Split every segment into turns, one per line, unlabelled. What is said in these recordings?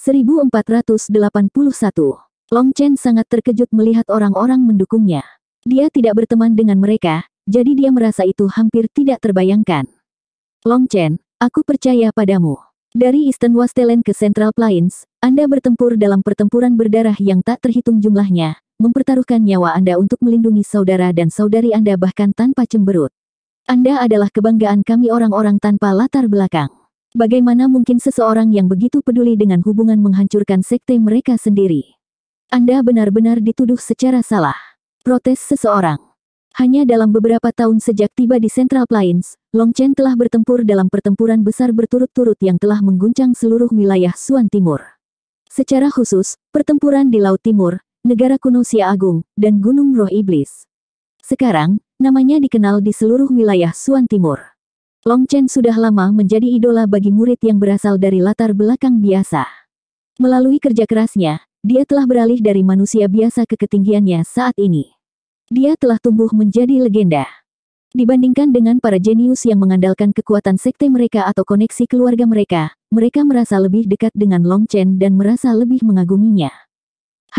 1481. Long Chen sangat terkejut melihat orang-orang mendukungnya. Dia tidak berteman dengan mereka, jadi dia merasa itu hampir tidak terbayangkan. Long Chen, aku percaya padamu. Dari Eastern Wastelen ke Central Plains, Anda bertempur dalam pertempuran berdarah yang tak terhitung jumlahnya, mempertaruhkan nyawa Anda untuk melindungi saudara dan saudari Anda bahkan tanpa cemberut. Anda adalah kebanggaan kami orang-orang tanpa latar belakang. Bagaimana mungkin seseorang yang begitu peduli dengan hubungan menghancurkan sekte mereka sendiri? Anda benar-benar dituduh secara salah. Protes seseorang. Hanya dalam beberapa tahun sejak tiba di Central Plains, Long Chen telah bertempur dalam pertempuran besar berturut-turut yang telah mengguncang seluruh wilayah Suan Timur. Secara khusus, pertempuran di Laut Timur, negara kuno Sia Agung, dan Gunung Roh Iblis. Sekarang, namanya dikenal di seluruh wilayah Suan Timur. Long Chen sudah lama menjadi idola bagi murid yang berasal dari latar belakang biasa. Melalui kerja kerasnya, dia telah beralih dari manusia biasa ke ketinggiannya saat ini. Dia telah tumbuh menjadi legenda. Dibandingkan dengan para jenius yang mengandalkan kekuatan sekte mereka atau koneksi keluarga mereka, mereka merasa lebih dekat dengan Long Chen dan merasa lebih mengaguminya.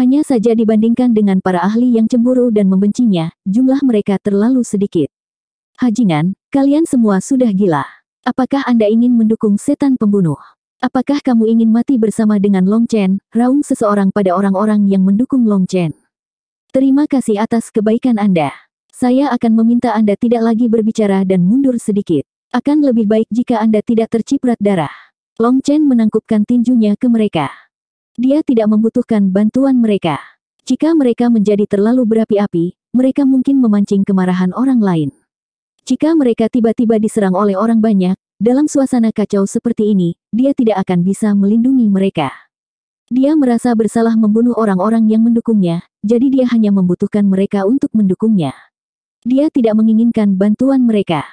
Hanya saja dibandingkan dengan para ahli yang cemburu dan membencinya, jumlah mereka terlalu sedikit. Hajingan, kalian semua sudah gila. Apakah Anda ingin mendukung setan pembunuh? Apakah kamu ingin mati bersama dengan Long Chen, raung seseorang pada orang-orang yang mendukung Long Chen? Terima kasih atas kebaikan Anda. Saya akan meminta Anda tidak lagi berbicara dan mundur sedikit. Akan lebih baik jika Anda tidak terciprat darah. Long Chen menangkupkan tinjunya ke mereka. Dia tidak membutuhkan bantuan mereka. Jika mereka menjadi terlalu berapi-api, mereka mungkin memancing kemarahan orang lain. Jika mereka tiba-tiba diserang oleh orang banyak, dalam suasana kacau seperti ini, dia tidak akan bisa melindungi mereka. Dia merasa bersalah membunuh orang-orang yang mendukungnya, jadi dia hanya membutuhkan mereka untuk mendukungnya. Dia tidak menginginkan bantuan mereka.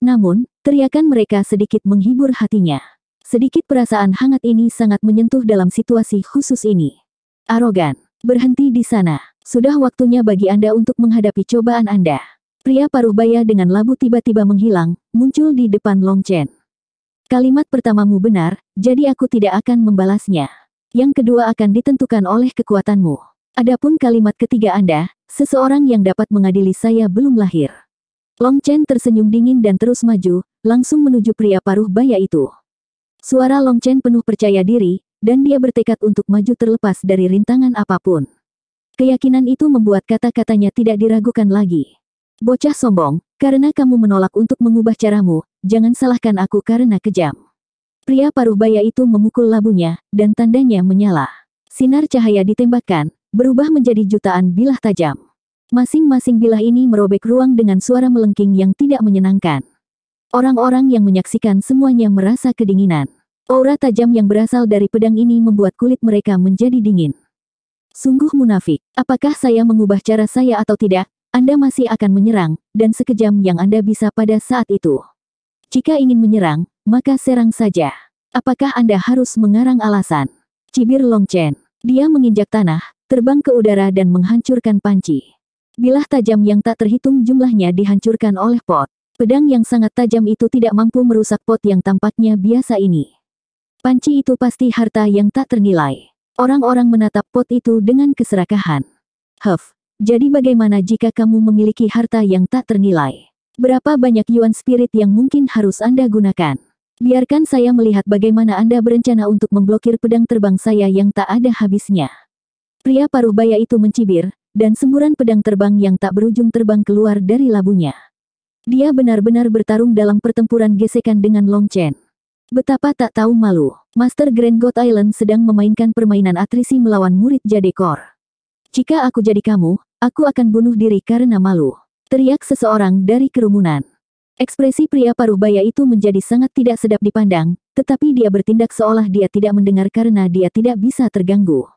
Namun, teriakan mereka sedikit menghibur hatinya. Sedikit perasaan hangat ini sangat menyentuh dalam situasi khusus ini. Arogan, berhenti di sana. Sudah waktunya bagi Anda untuk menghadapi cobaan Anda. Pria paruh baya dengan labu tiba-tiba menghilang, muncul di depan Long Chen. Kalimat pertamamu benar, jadi aku tidak akan membalasnya. Yang kedua akan ditentukan oleh kekuatanmu. Adapun kalimat ketiga Anda, seseorang yang dapat mengadili saya belum lahir. Long Chen tersenyum dingin dan terus maju, langsung menuju pria paruh baya itu. Suara Long Chen penuh percaya diri, dan dia bertekad untuk maju terlepas dari rintangan apapun. Keyakinan itu membuat kata-katanya tidak diragukan lagi. Bocah sombong, karena kamu menolak untuk mengubah caramu, jangan salahkan aku karena kejam. Pria paruh baya itu memukul labunya, dan tandanya menyala. Sinar cahaya ditembakkan, berubah menjadi jutaan bilah tajam. Masing-masing bilah ini merobek ruang dengan suara melengking yang tidak menyenangkan. Orang-orang yang menyaksikan semuanya merasa kedinginan. Aura tajam yang berasal dari pedang ini membuat kulit mereka menjadi dingin. Sungguh munafik, apakah saya mengubah cara saya atau tidak, anda masih akan menyerang, dan sekejam yang Anda bisa pada saat itu. Jika ingin menyerang, maka serang saja. Apakah Anda harus mengarang alasan? Cibir Long Chen. Dia menginjak tanah, terbang ke udara dan menghancurkan panci. Bilah tajam yang tak terhitung jumlahnya dihancurkan oleh pot. Pedang yang sangat tajam itu tidak mampu merusak pot yang tampaknya biasa ini. Panci itu pasti harta yang tak ternilai. Orang-orang menatap pot itu dengan keserakahan. Huff, jadi bagaimana jika kamu memiliki harta yang tak ternilai? Berapa banyak yuan spirit yang mungkin harus Anda gunakan? Biarkan saya melihat bagaimana Anda berencana untuk memblokir pedang terbang saya yang tak ada habisnya. Pria paruh baya itu mencibir, dan semburan pedang terbang yang tak berujung terbang keluar dari labunya. Dia benar-benar bertarung dalam pertempuran gesekan dengan Long Chen. Betapa tak tahu malu, Master Grand God Island sedang memainkan permainan atrisi melawan murid Jadekor. Jika aku jadi kamu, Aku akan bunuh diri karena malu. Teriak seseorang dari kerumunan. Ekspresi pria paruh baya itu menjadi sangat tidak sedap dipandang, tetapi dia bertindak seolah dia tidak mendengar karena dia tidak bisa terganggu.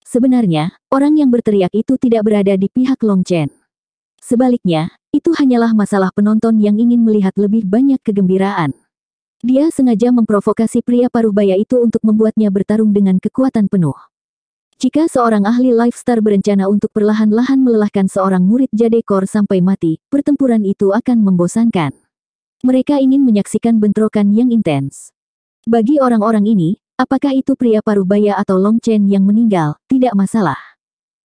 Sebenarnya, orang yang berteriak itu tidak berada di pihak Long Chen. Sebaliknya, itu hanyalah masalah penonton yang ingin melihat lebih banyak kegembiraan. Dia sengaja memprovokasi pria paruh baya itu untuk membuatnya bertarung dengan kekuatan penuh. Jika seorang ahli lifestyle berencana untuk perlahan-lahan melelahkan seorang murid jadekor sampai mati, pertempuran itu akan membosankan. Mereka ingin menyaksikan bentrokan yang intens. Bagi orang-orang ini, apakah itu pria parubaya atau Long Chen yang meninggal, tidak masalah.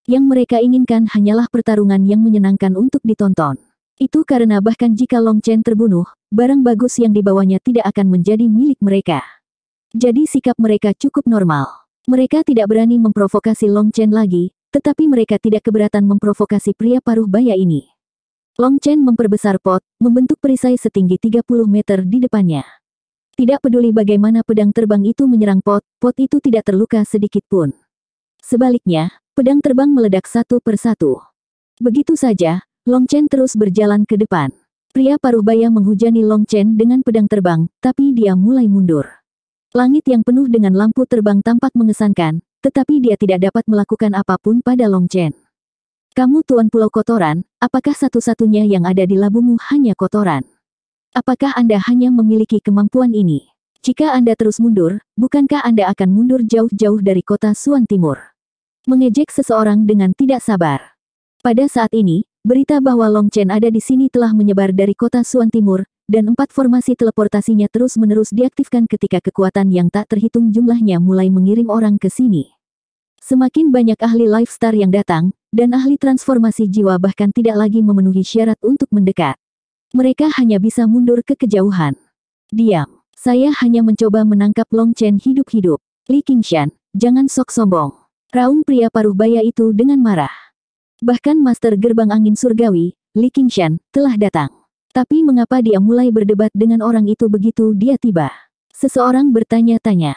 Yang mereka inginkan hanyalah pertarungan yang menyenangkan untuk ditonton. Itu karena bahkan jika Long Chen terbunuh, barang bagus yang dibawanya tidak akan menjadi milik mereka. Jadi sikap mereka cukup normal. Mereka tidak berani memprovokasi Long Chen lagi, tetapi mereka tidak keberatan memprovokasi pria paruh baya ini. Long Chen memperbesar pot, membentuk perisai setinggi 30 meter di depannya. Tidak peduli bagaimana pedang terbang itu menyerang pot, pot itu tidak terluka sedikit pun. Sebaliknya, pedang terbang meledak satu per satu. Begitu saja, Long Chen terus berjalan ke depan. Pria paruh baya menghujani Long Chen dengan pedang terbang, tapi dia mulai mundur. Langit yang penuh dengan lampu terbang tampak mengesankan, tetapi dia tidak dapat melakukan apapun pada Long Chen. Kamu tuan pulau kotoran, apakah satu-satunya yang ada di labumu hanya kotoran? Apakah Anda hanya memiliki kemampuan ini? Jika Anda terus mundur, bukankah Anda akan mundur jauh-jauh dari kota Suan Timur? Mengejek seseorang dengan tidak sabar. Pada saat ini, Berita bahwa Long Chen ada di sini telah menyebar dari kota Suan Timur, dan empat formasi teleportasinya terus-menerus diaktifkan ketika kekuatan yang tak terhitung jumlahnya mulai mengirim orang ke sini. Semakin banyak ahli lifestar yang datang, dan ahli transformasi jiwa bahkan tidak lagi memenuhi syarat untuk mendekat. Mereka hanya bisa mundur ke kejauhan. Diam. Saya hanya mencoba menangkap Long Chen hidup-hidup. Li Qingshan, jangan sok sombong. Raung pria paruh baya itu dengan marah. Bahkan Master Gerbang Angin Surgawi, Li Qingshan, telah datang. Tapi mengapa dia mulai berdebat dengan orang itu begitu dia tiba? Seseorang bertanya-tanya.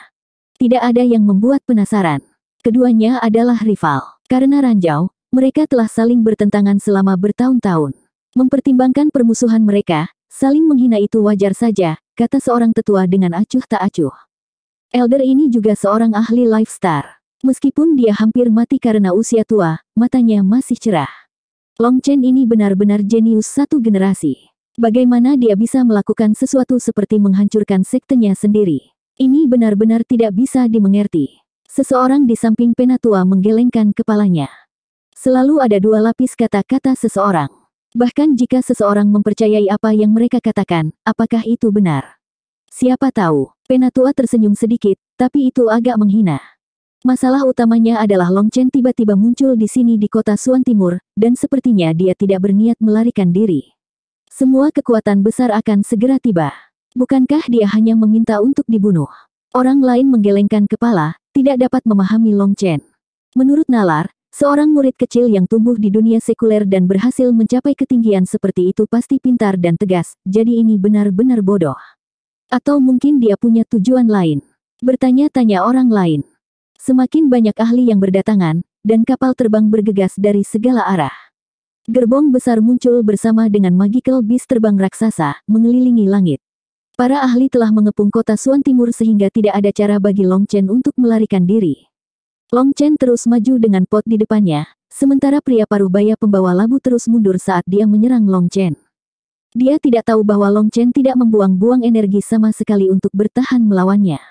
Tidak ada yang membuat penasaran. Keduanya adalah rival. Karena ranjau, mereka telah saling bertentangan selama bertahun-tahun. Mempertimbangkan permusuhan mereka, saling menghina itu wajar saja, kata seorang tetua dengan acuh tak acuh. Elder ini juga seorang ahli lifestar. Meskipun dia hampir mati karena usia tua, matanya masih cerah. Long Chen ini benar-benar jenius satu generasi. Bagaimana dia bisa melakukan sesuatu seperti menghancurkan sektenya sendiri? Ini benar-benar tidak bisa dimengerti. Seseorang di samping Penatua menggelengkan kepalanya. Selalu ada dua lapis kata-kata seseorang. Bahkan jika seseorang mempercayai apa yang mereka katakan, apakah itu benar? Siapa tahu, Penatua tersenyum sedikit, tapi itu agak menghina. Masalah utamanya adalah Long Chen tiba-tiba muncul di sini di kota Suan Timur, dan sepertinya dia tidak berniat melarikan diri. Semua kekuatan besar akan segera tiba. Bukankah dia hanya meminta untuk dibunuh? Orang lain menggelengkan kepala, tidak dapat memahami Long Chen. Menurut Nalar, seorang murid kecil yang tumbuh di dunia sekuler dan berhasil mencapai ketinggian seperti itu pasti pintar dan tegas, jadi ini benar-benar bodoh. Atau mungkin dia punya tujuan lain. Bertanya-tanya orang lain. Semakin banyak ahli yang berdatangan, dan kapal terbang bergegas dari segala arah. Gerbong besar muncul bersama dengan magical bis terbang raksasa, mengelilingi langit. Para ahli telah mengepung kota Suan Timur sehingga tidak ada cara bagi Long Chen untuk melarikan diri. Long Chen terus maju dengan pot di depannya, sementara pria paruh baya pembawa labu terus mundur saat dia menyerang Long Chen. Dia tidak tahu bahwa Long Chen tidak membuang-buang energi sama sekali untuk bertahan melawannya.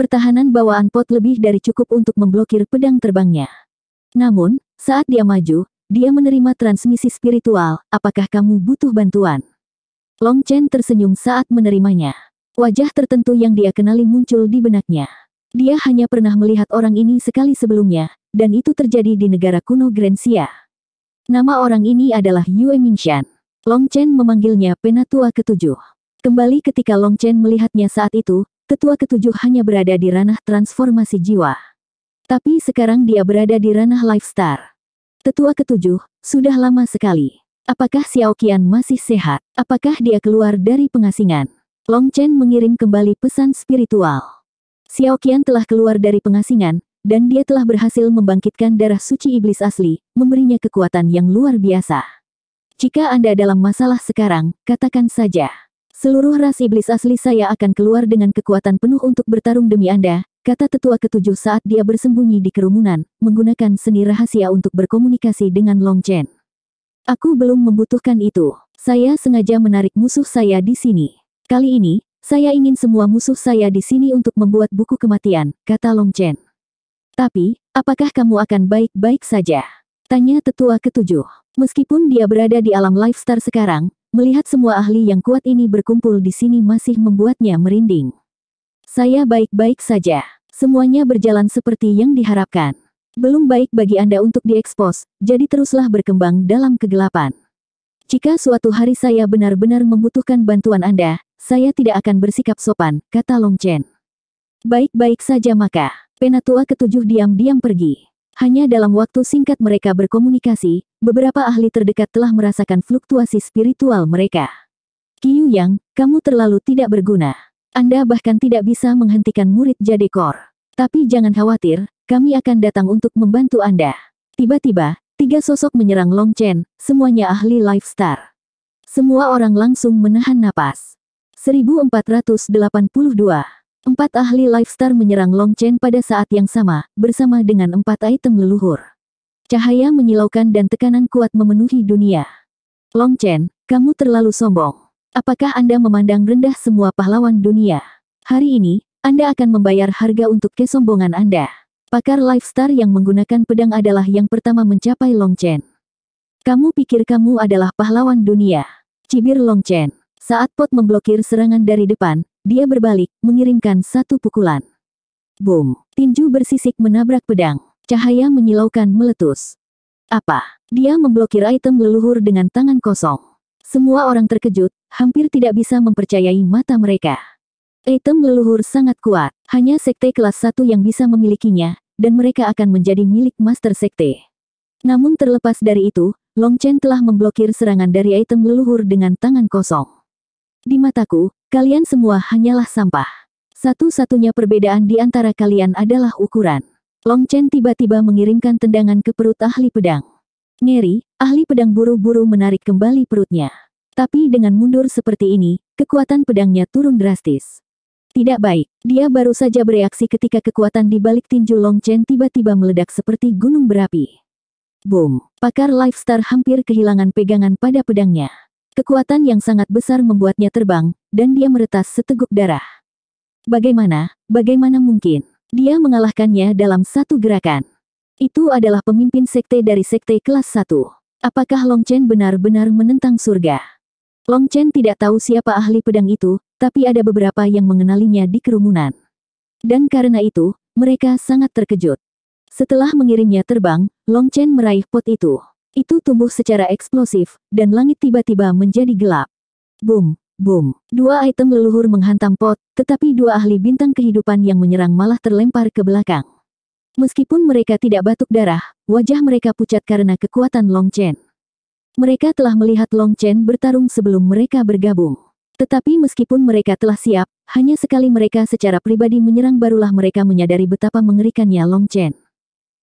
Pertahanan bawaan pot lebih dari cukup untuk memblokir pedang terbangnya. Namun, saat dia maju, dia menerima transmisi spiritual, apakah kamu butuh bantuan? Long Chen tersenyum saat menerimanya. Wajah tertentu yang dia kenali muncul di benaknya. Dia hanya pernah melihat orang ini sekali sebelumnya, dan itu terjadi di negara kuno Grensia. Nama orang ini adalah Yue Mingshan. Long Chen memanggilnya Penatua Ketujuh. Kembali ketika Long Chen melihatnya saat itu, tetua ketujuh hanya berada di ranah transformasi jiwa. Tapi sekarang dia berada di ranah lifestar. Tetua ketujuh, sudah lama sekali. Apakah Xiao Qian masih sehat? Apakah dia keluar dari pengasingan? Long Chen mengirim kembali pesan spiritual. Xiao Qian telah keluar dari pengasingan, dan dia telah berhasil membangkitkan darah suci iblis asli, memberinya kekuatan yang luar biasa. Jika Anda dalam masalah sekarang, katakan saja. Seluruh ras iblis asli saya akan keluar dengan kekuatan penuh untuk bertarung demi Anda, kata tetua ketujuh saat dia bersembunyi di kerumunan, menggunakan seni rahasia untuk berkomunikasi dengan Long Chen. Aku belum membutuhkan itu. Saya sengaja menarik musuh saya di sini. Kali ini, saya ingin semua musuh saya di sini untuk membuat buku kematian, kata Long Chen. Tapi, apakah kamu akan baik-baik saja? Tanya tetua ketujuh. Meskipun dia berada di alam lifestar sekarang, Melihat semua ahli yang kuat ini berkumpul di sini masih membuatnya merinding. Saya baik-baik saja. Semuanya berjalan seperti yang diharapkan. Belum baik bagi Anda untuk diekspos, jadi teruslah berkembang dalam kegelapan. Jika suatu hari saya benar-benar membutuhkan bantuan Anda, saya tidak akan bersikap sopan, kata Long Chen. Baik-baik saja maka, penatua ketujuh diam-diam pergi. Hanya dalam waktu singkat mereka berkomunikasi, beberapa ahli terdekat telah merasakan fluktuasi spiritual mereka. Qiu Yang, kamu terlalu tidak berguna. Anda bahkan tidak bisa menghentikan murid jadi kor. Tapi jangan khawatir, kami akan datang untuk membantu Anda. Tiba-tiba, tiga sosok menyerang Long Chen, semuanya ahli Lifestar. Semua orang langsung menahan napas. 1482 Empat ahli Lifestar menyerang Long Chen pada saat yang sama, bersama dengan empat item leluhur. Cahaya menyilaukan dan tekanan kuat memenuhi dunia. Long Chen, kamu terlalu sombong. Apakah Anda memandang rendah semua pahlawan dunia? Hari ini, Anda akan membayar harga untuk kesombongan Anda. Pakar Lifestar yang menggunakan pedang adalah yang pertama mencapai Long Chen. Kamu pikir kamu adalah pahlawan dunia? Cibir Long Chen. Saat Pot memblokir serangan dari depan, dia berbalik, mengirimkan satu pukulan. Boom! Tinju bersisik menabrak pedang. Cahaya menyilaukan meletus. Apa? Dia memblokir item leluhur dengan tangan kosong. Semua orang terkejut, hampir tidak bisa mempercayai mata mereka. Item leluhur sangat kuat, hanya sekte kelas satu yang bisa memilikinya, dan mereka akan menjadi milik master sekte. Namun terlepas dari itu, Long Chen telah memblokir serangan dari item leluhur dengan tangan kosong. Di mataku, kalian semua hanyalah sampah. Satu-satunya perbedaan di antara kalian adalah ukuran. Long Chen tiba-tiba mengirimkan tendangan ke perut ahli pedang. Ngeri, ahli pedang buru-buru menarik kembali perutnya. Tapi dengan mundur seperti ini, kekuatan pedangnya turun drastis. Tidak baik, dia baru saja bereaksi ketika kekuatan di balik tinju Long Chen tiba-tiba meledak seperti gunung berapi. Boom, pakar Lifestar hampir kehilangan pegangan pada pedangnya. Kekuatan yang sangat besar membuatnya terbang, dan dia meretas seteguk darah. Bagaimana, bagaimana mungkin? Dia mengalahkannya dalam satu gerakan. Itu adalah pemimpin sekte dari sekte kelas 1. Apakah Long Chen benar-benar menentang surga? Long Chen tidak tahu siapa ahli pedang itu, tapi ada beberapa yang mengenalinya di kerumunan. Dan karena itu, mereka sangat terkejut. Setelah mengirimnya terbang, Long Chen meraih pot itu. Itu tumbuh secara eksplosif, dan langit tiba-tiba menjadi gelap. Boom, boom. Dua item leluhur menghantam pot, tetapi dua ahli bintang kehidupan yang menyerang malah terlempar ke belakang. Meskipun mereka tidak batuk darah, wajah mereka pucat karena kekuatan Long Chen. Mereka telah melihat Long Chen bertarung sebelum mereka bergabung. Tetapi meskipun mereka telah siap, hanya sekali mereka secara pribadi menyerang barulah mereka menyadari betapa mengerikannya Long Chen.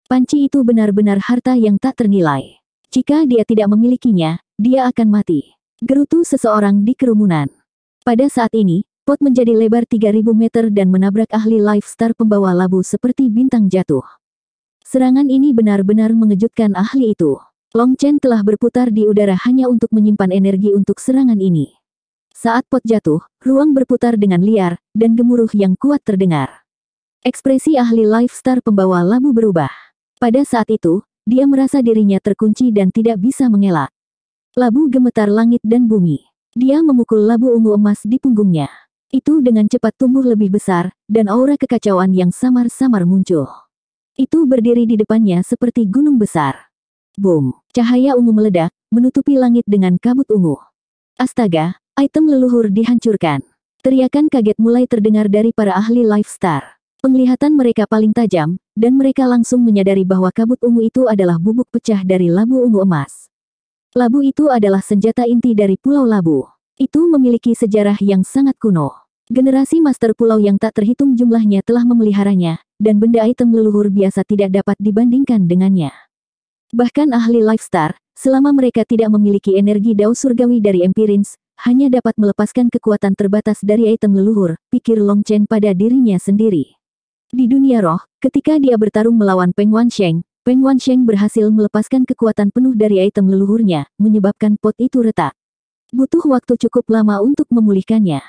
Panci itu benar-benar harta yang tak ternilai. Jika dia tidak memilikinya, dia akan mati. Gerutu seseorang di kerumunan. Pada saat ini, pot menjadi lebar 3000 meter dan menabrak ahli Life Star pembawa labu seperti bintang jatuh. Serangan ini benar-benar mengejutkan ahli itu. Long Chen telah berputar di udara hanya untuk menyimpan energi untuk serangan ini. Saat pot jatuh, ruang berputar dengan liar, dan gemuruh yang kuat terdengar. Ekspresi ahli Life Star pembawa labu berubah. Pada saat itu, dia merasa dirinya terkunci dan tidak bisa mengelak. Labu gemetar langit dan bumi. Dia memukul labu ungu emas di punggungnya. Itu dengan cepat tumbuh lebih besar, dan aura kekacauan yang samar-samar muncul. Itu berdiri di depannya seperti gunung besar. Boom! Cahaya ungu meledak, menutupi langit dengan kabut ungu. Astaga, item leluhur dihancurkan. Teriakan kaget mulai terdengar dari para ahli Life Penglihatan mereka paling tajam, dan mereka langsung menyadari bahwa kabut ungu itu adalah bubuk pecah dari labu ungu emas. Labu itu adalah senjata inti dari Pulau Labu. Itu memiliki sejarah yang sangat kuno. Generasi master pulau yang tak terhitung jumlahnya telah memeliharanya, dan benda item leluhur biasa tidak dapat dibandingkan dengannya. Bahkan ahli lifestar, selama mereka tidak memiliki energi dao surgawi dari empirins, hanya dapat melepaskan kekuatan terbatas dari item leluhur, pikir Long Chen pada dirinya sendiri. Di dunia roh, ketika dia bertarung melawan Peng Sheng, Peng Sheng berhasil melepaskan kekuatan penuh dari item leluhurnya, menyebabkan pot itu retak. Butuh waktu cukup lama untuk memulihkannya.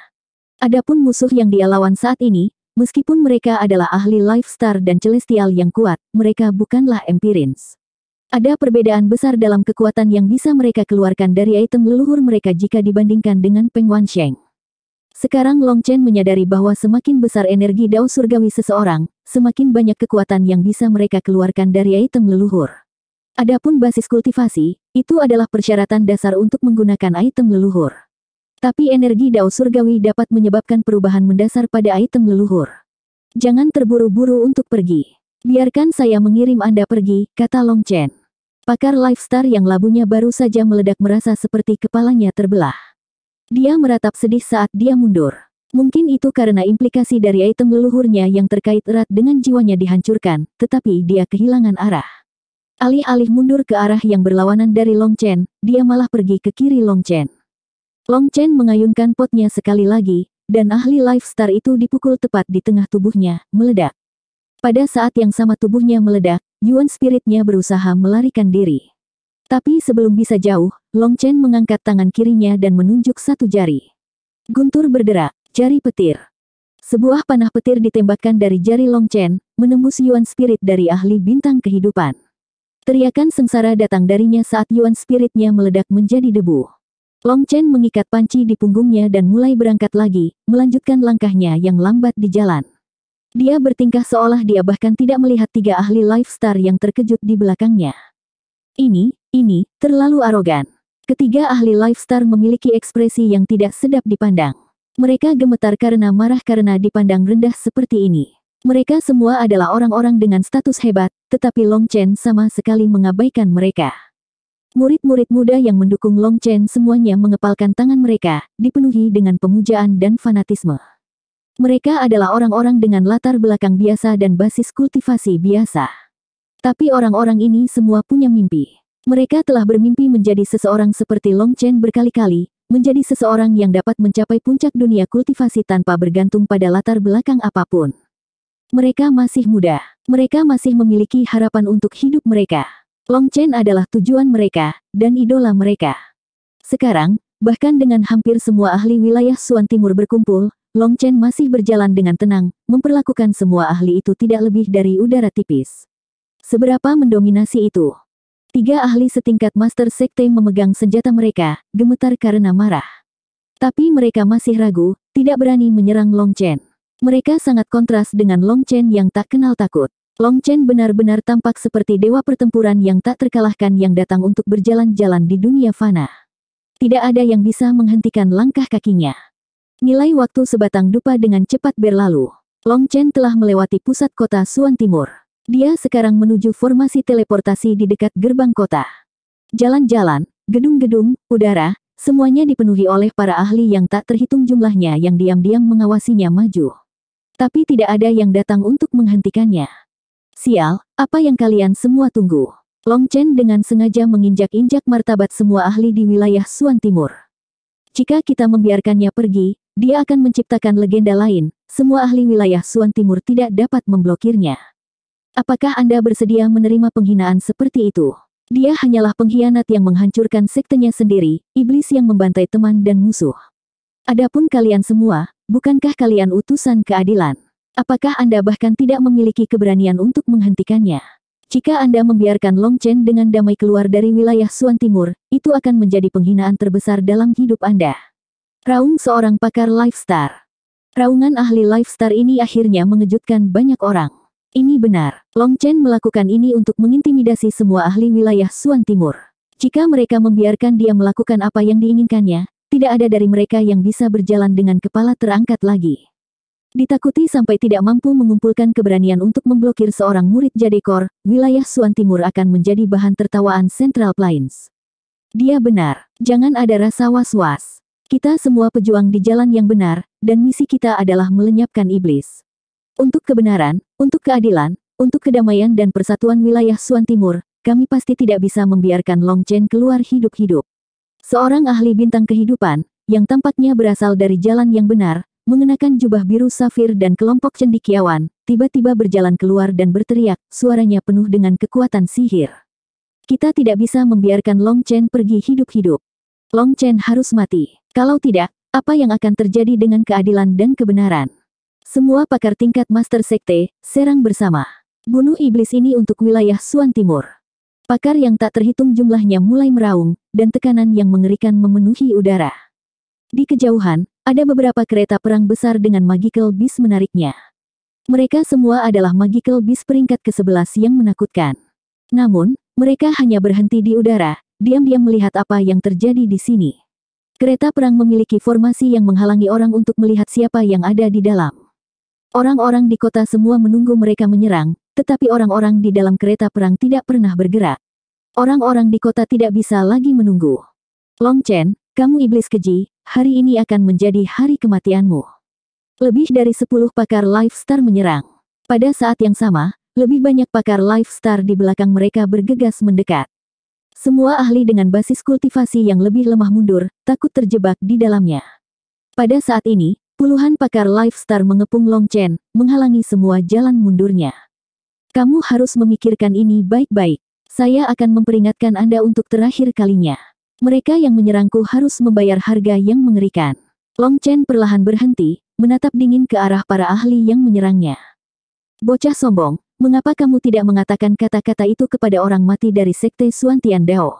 Adapun musuh yang dia lawan saat ini, meskipun mereka adalah ahli Life Star dan Celestial yang kuat, mereka bukanlah Empirins. Ada perbedaan besar dalam kekuatan yang bisa mereka keluarkan dari item leluhur mereka jika dibandingkan dengan Peng Sheng. Sekarang Long Chen menyadari bahwa semakin besar energi dao surgawi seseorang, semakin banyak kekuatan yang bisa mereka keluarkan dari item leluhur. Adapun basis kultivasi, itu adalah persyaratan dasar untuk menggunakan item leluhur. Tapi energi dao surgawi dapat menyebabkan perubahan mendasar pada item leluhur. Jangan terburu-buru untuk pergi. Biarkan saya mengirim Anda pergi, kata Long Chen. Pakar Lifestar yang labunya baru saja meledak merasa seperti kepalanya terbelah. Dia meratap sedih saat dia mundur. Mungkin itu karena implikasi dari item leluhurnya yang terkait erat dengan jiwanya dihancurkan, tetapi dia kehilangan arah. Alih-alih mundur ke arah yang berlawanan dari Long Chen, dia malah pergi ke kiri Long Chen. Long Chen mengayunkan potnya sekali lagi, dan ahli Life Star itu dipukul tepat di tengah tubuhnya, meledak. Pada saat yang sama tubuhnya meledak, Yuan spiritnya berusaha melarikan diri. Tapi sebelum bisa jauh, Long Chen mengangkat tangan kirinya dan menunjuk satu jari. Guntur berderak, jari petir. Sebuah panah petir ditembakkan dari jari Long Chen, menembus Yuan Spirit dari ahli bintang kehidupan. Teriakan sengsara datang darinya saat Yuan Spiritnya meledak menjadi debu. Long Chen mengikat panci di punggungnya dan mulai berangkat lagi, melanjutkan langkahnya yang lambat di jalan. Dia bertingkah seolah dia bahkan tidak melihat tiga ahli Life Star yang terkejut di belakangnya. Ini, ini, terlalu arogan. Ketiga ahli Lifestar memiliki ekspresi yang tidak sedap dipandang. Mereka gemetar karena marah karena dipandang rendah seperti ini. Mereka semua adalah orang-orang dengan status hebat, tetapi Long Chen sama sekali mengabaikan mereka. Murid-murid muda yang mendukung Long Chen semuanya mengepalkan tangan mereka, dipenuhi dengan pemujaan dan fanatisme. Mereka adalah orang-orang dengan latar belakang biasa dan basis kultivasi biasa. Tapi orang-orang ini semua punya mimpi. Mereka telah bermimpi menjadi seseorang seperti Long Chen berkali-kali, menjadi seseorang yang dapat mencapai puncak dunia kultivasi tanpa bergantung pada latar belakang apapun. Mereka masih muda. Mereka masih memiliki harapan untuk hidup mereka. Long Chen adalah tujuan mereka, dan idola mereka. Sekarang, bahkan dengan hampir semua ahli wilayah Suan Timur berkumpul, Long Chen masih berjalan dengan tenang, memperlakukan semua ahli itu tidak lebih dari udara tipis. Seberapa mendominasi itu? Tiga ahli setingkat Master Sekte memegang senjata mereka, gemetar karena marah. Tapi mereka masih ragu, tidak berani menyerang Long Chen. Mereka sangat kontras dengan Long Chen yang tak kenal takut. Long Chen benar-benar tampak seperti dewa pertempuran yang tak terkalahkan yang datang untuk berjalan-jalan di dunia fana. Tidak ada yang bisa menghentikan langkah kakinya. Nilai waktu sebatang dupa dengan cepat berlalu. Long Chen telah melewati pusat kota Suan Timur. Dia sekarang menuju formasi teleportasi di dekat gerbang kota. Jalan-jalan, gedung-gedung, udara, semuanya dipenuhi oleh para ahli yang tak terhitung jumlahnya yang diam-diam mengawasinya maju. Tapi tidak ada yang datang untuk menghentikannya. Sial, apa yang kalian semua tunggu? Long Chen dengan sengaja menginjak-injak martabat semua ahli di wilayah Suan Timur. Jika kita membiarkannya pergi, dia akan menciptakan legenda lain, semua ahli wilayah Suan Timur tidak dapat memblokirnya. Apakah Anda bersedia menerima penghinaan seperti itu? Dia hanyalah pengkhianat yang menghancurkan sektenya sendiri, iblis yang membantai teman dan musuh. Adapun kalian semua, bukankah kalian utusan keadilan? Apakah Anda bahkan tidak memiliki keberanian untuk menghentikannya? Jika Anda membiarkan Long Chen dengan damai keluar dari wilayah Suan Timur, itu akan menjadi penghinaan terbesar dalam hidup Anda. Raung seorang pakar Lifestar. Raungan ahli Lifestar ini akhirnya mengejutkan banyak orang. Ini benar. Long Chen melakukan ini untuk mengintimidasi semua ahli wilayah Suan Timur. Jika mereka membiarkan dia melakukan apa yang diinginkannya, tidak ada dari mereka yang bisa berjalan dengan kepala terangkat lagi. Ditakuti sampai tidak mampu mengumpulkan keberanian untuk memblokir seorang murid Jadekor, wilayah Suan Timur akan menjadi bahan tertawaan Central Plains. Dia benar, jangan ada rasa was-was. Kita semua pejuang di jalan yang benar, dan misi kita adalah melenyapkan iblis. Untuk kebenaran, untuk keadilan, untuk kedamaian dan persatuan wilayah Suan Timur, kami pasti tidak bisa membiarkan Long Chen keluar hidup-hidup. Seorang ahli bintang kehidupan, yang tampaknya berasal dari jalan yang benar, mengenakan jubah biru safir dan kelompok cendikiawan, tiba-tiba berjalan keluar dan berteriak, suaranya penuh dengan kekuatan sihir. Kita tidak bisa membiarkan Long Chen pergi hidup-hidup. Long Chen harus mati. Kalau tidak, apa yang akan terjadi dengan keadilan dan kebenaran? Semua pakar tingkat Master Sekte, serang bersama. Bunuh iblis ini untuk wilayah Suan Timur. Pakar yang tak terhitung jumlahnya mulai meraung, dan tekanan yang mengerikan memenuhi udara. Di kejauhan, ada beberapa kereta perang besar dengan magical beast menariknya. Mereka semua adalah magical beast peringkat ke-11 yang menakutkan. Namun, mereka hanya berhenti di udara, diam-diam melihat apa yang terjadi di sini. Kereta perang memiliki formasi yang menghalangi orang untuk melihat siapa yang ada di dalam. Orang-orang di kota semua menunggu mereka menyerang, tetapi orang-orang di dalam kereta perang tidak pernah bergerak. Orang-orang di kota tidak bisa lagi menunggu. Long Chen, kamu iblis keji, hari ini akan menjadi hari kematianmu. Lebih dari 10 pakar Life Star menyerang. Pada saat yang sama, lebih banyak pakar Life Star di belakang mereka bergegas mendekat. Semua ahli dengan basis kultivasi yang lebih lemah mundur, takut terjebak di dalamnya. Pada saat ini, Puluhan pakar Lifestar mengepung Long Chen, menghalangi semua jalan mundurnya. Kamu harus memikirkan ini baik-baik. Saya akan memperingatkan Anda untuk terakhir kalinya. Mereka yang menyerangku harus membayar harga yang mengerikan. Long Chen perlahan berhenti, menatap dingin ke arah para ahli yang menyerangnya. Bocah sombong, mengapa kamu tidak mengatakan kata-kata itu kepada orang mati dari sekte Suantian Dao?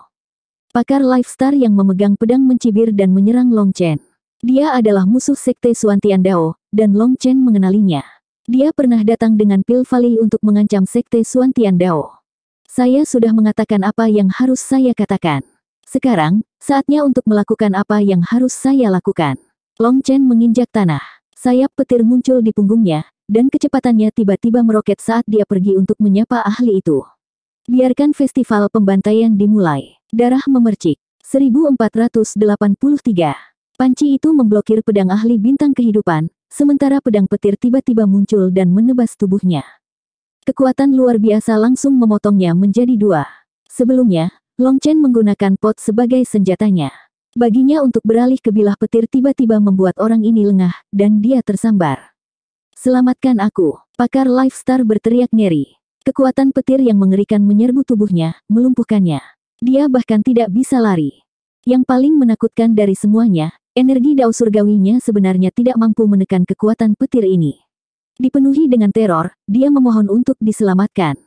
Pakar Lifestar yang memegang pedang mencibir dan menyerang Long Chen. Dia adalah musuh sekte Suantian Dao, dan Long Chen mengenalinya. Dia pernah datang dengan pil Valley untuk mengancam sekte Suantian Dao. Saya sudah mengatakan apa yang harus saya katakan. Sekarang, saatnya untuk melakukan apa yang harus saya lakukan. Long Chen menginjak tanah. Sayap petir muncul di punggungnya, dan kecepatannya tiba-tiba meroket saat dia pergi untuk menyapa ahli itu. Biarkan festival pembantaian dimulai. Darah memercik. 1483 Panci itu memblokir pedang ahli bintang kehidupan, sementara pedang petir tiba-tiba muncul dan menebas tubuhnya. Kekuatan luar biasa langsung memotongnya menjadi dua. Sebelumnya, Long Chen menggunakan pot sebagai senjatanya. Baginya untuk beralih ke bilah petir tiba-tiba membuat orang ini lengah, dan dia tersambar. Selamatkan aku, pakar Lifestar berteriak ngeri. Kekuatan petir yang mengerikan menyerbu tubuhnya, melumpuhkannya. Dia bahkan tidak bisa lari. Yang paling menakutkan dari semuanya, Energi dao surgawinya sebenarnya tidak mampu menekan kekuatan petir ini. Dipenuhi dengan teror, dia memohon untuk diselamatkan.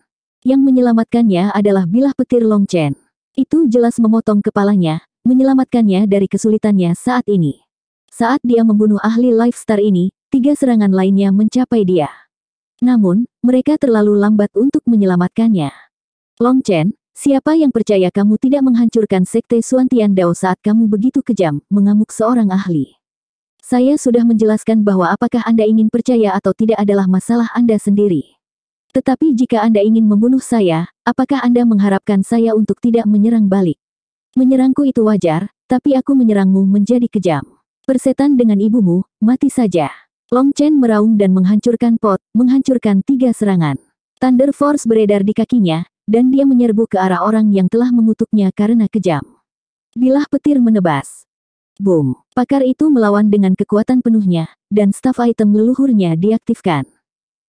Yang menyelamatkannya adalah bilah petir Long Chen. Itu jelas memotong kepalanya, menyelamatkannya dari kesulitannya saat ini. Saat dia membunuh ahli Life Star ini, tiga serangan lainnya mencapai dia. Namun, mereka terlalu lambat untuk menyelamatkannya. Long Chen, Siapa yang percaya kamu tidak menghancurkan sekte Suantian Dao saat kamu begitu kejam, mengamuk seorang ahli. Saya sudah menjelaskan bahwa apakah Anda ingin percaya atau tidak adalah masalah Anda sendiri. Tetapi jika Anda ingin membunuh saya, apakah Anda mengharapkan saya untuk tidak menyerang balik? Menyerangku itu wajar, tapi aku menyerangmu menjadi kejam. Persetan dengan ibumu, mati saja. Long Chen meraung dan menghancurkan pot, menghancurkan tiga serangan. Thunder Force beredar di kakinya, dan dia menyerbu ke arah orang yang telah mengutuknya karena kejam. Bilah petir menebas. Boom! Pakar itu melawan dengan kekuatan penuhnya, dan staf item leluhurnya diaktifkan.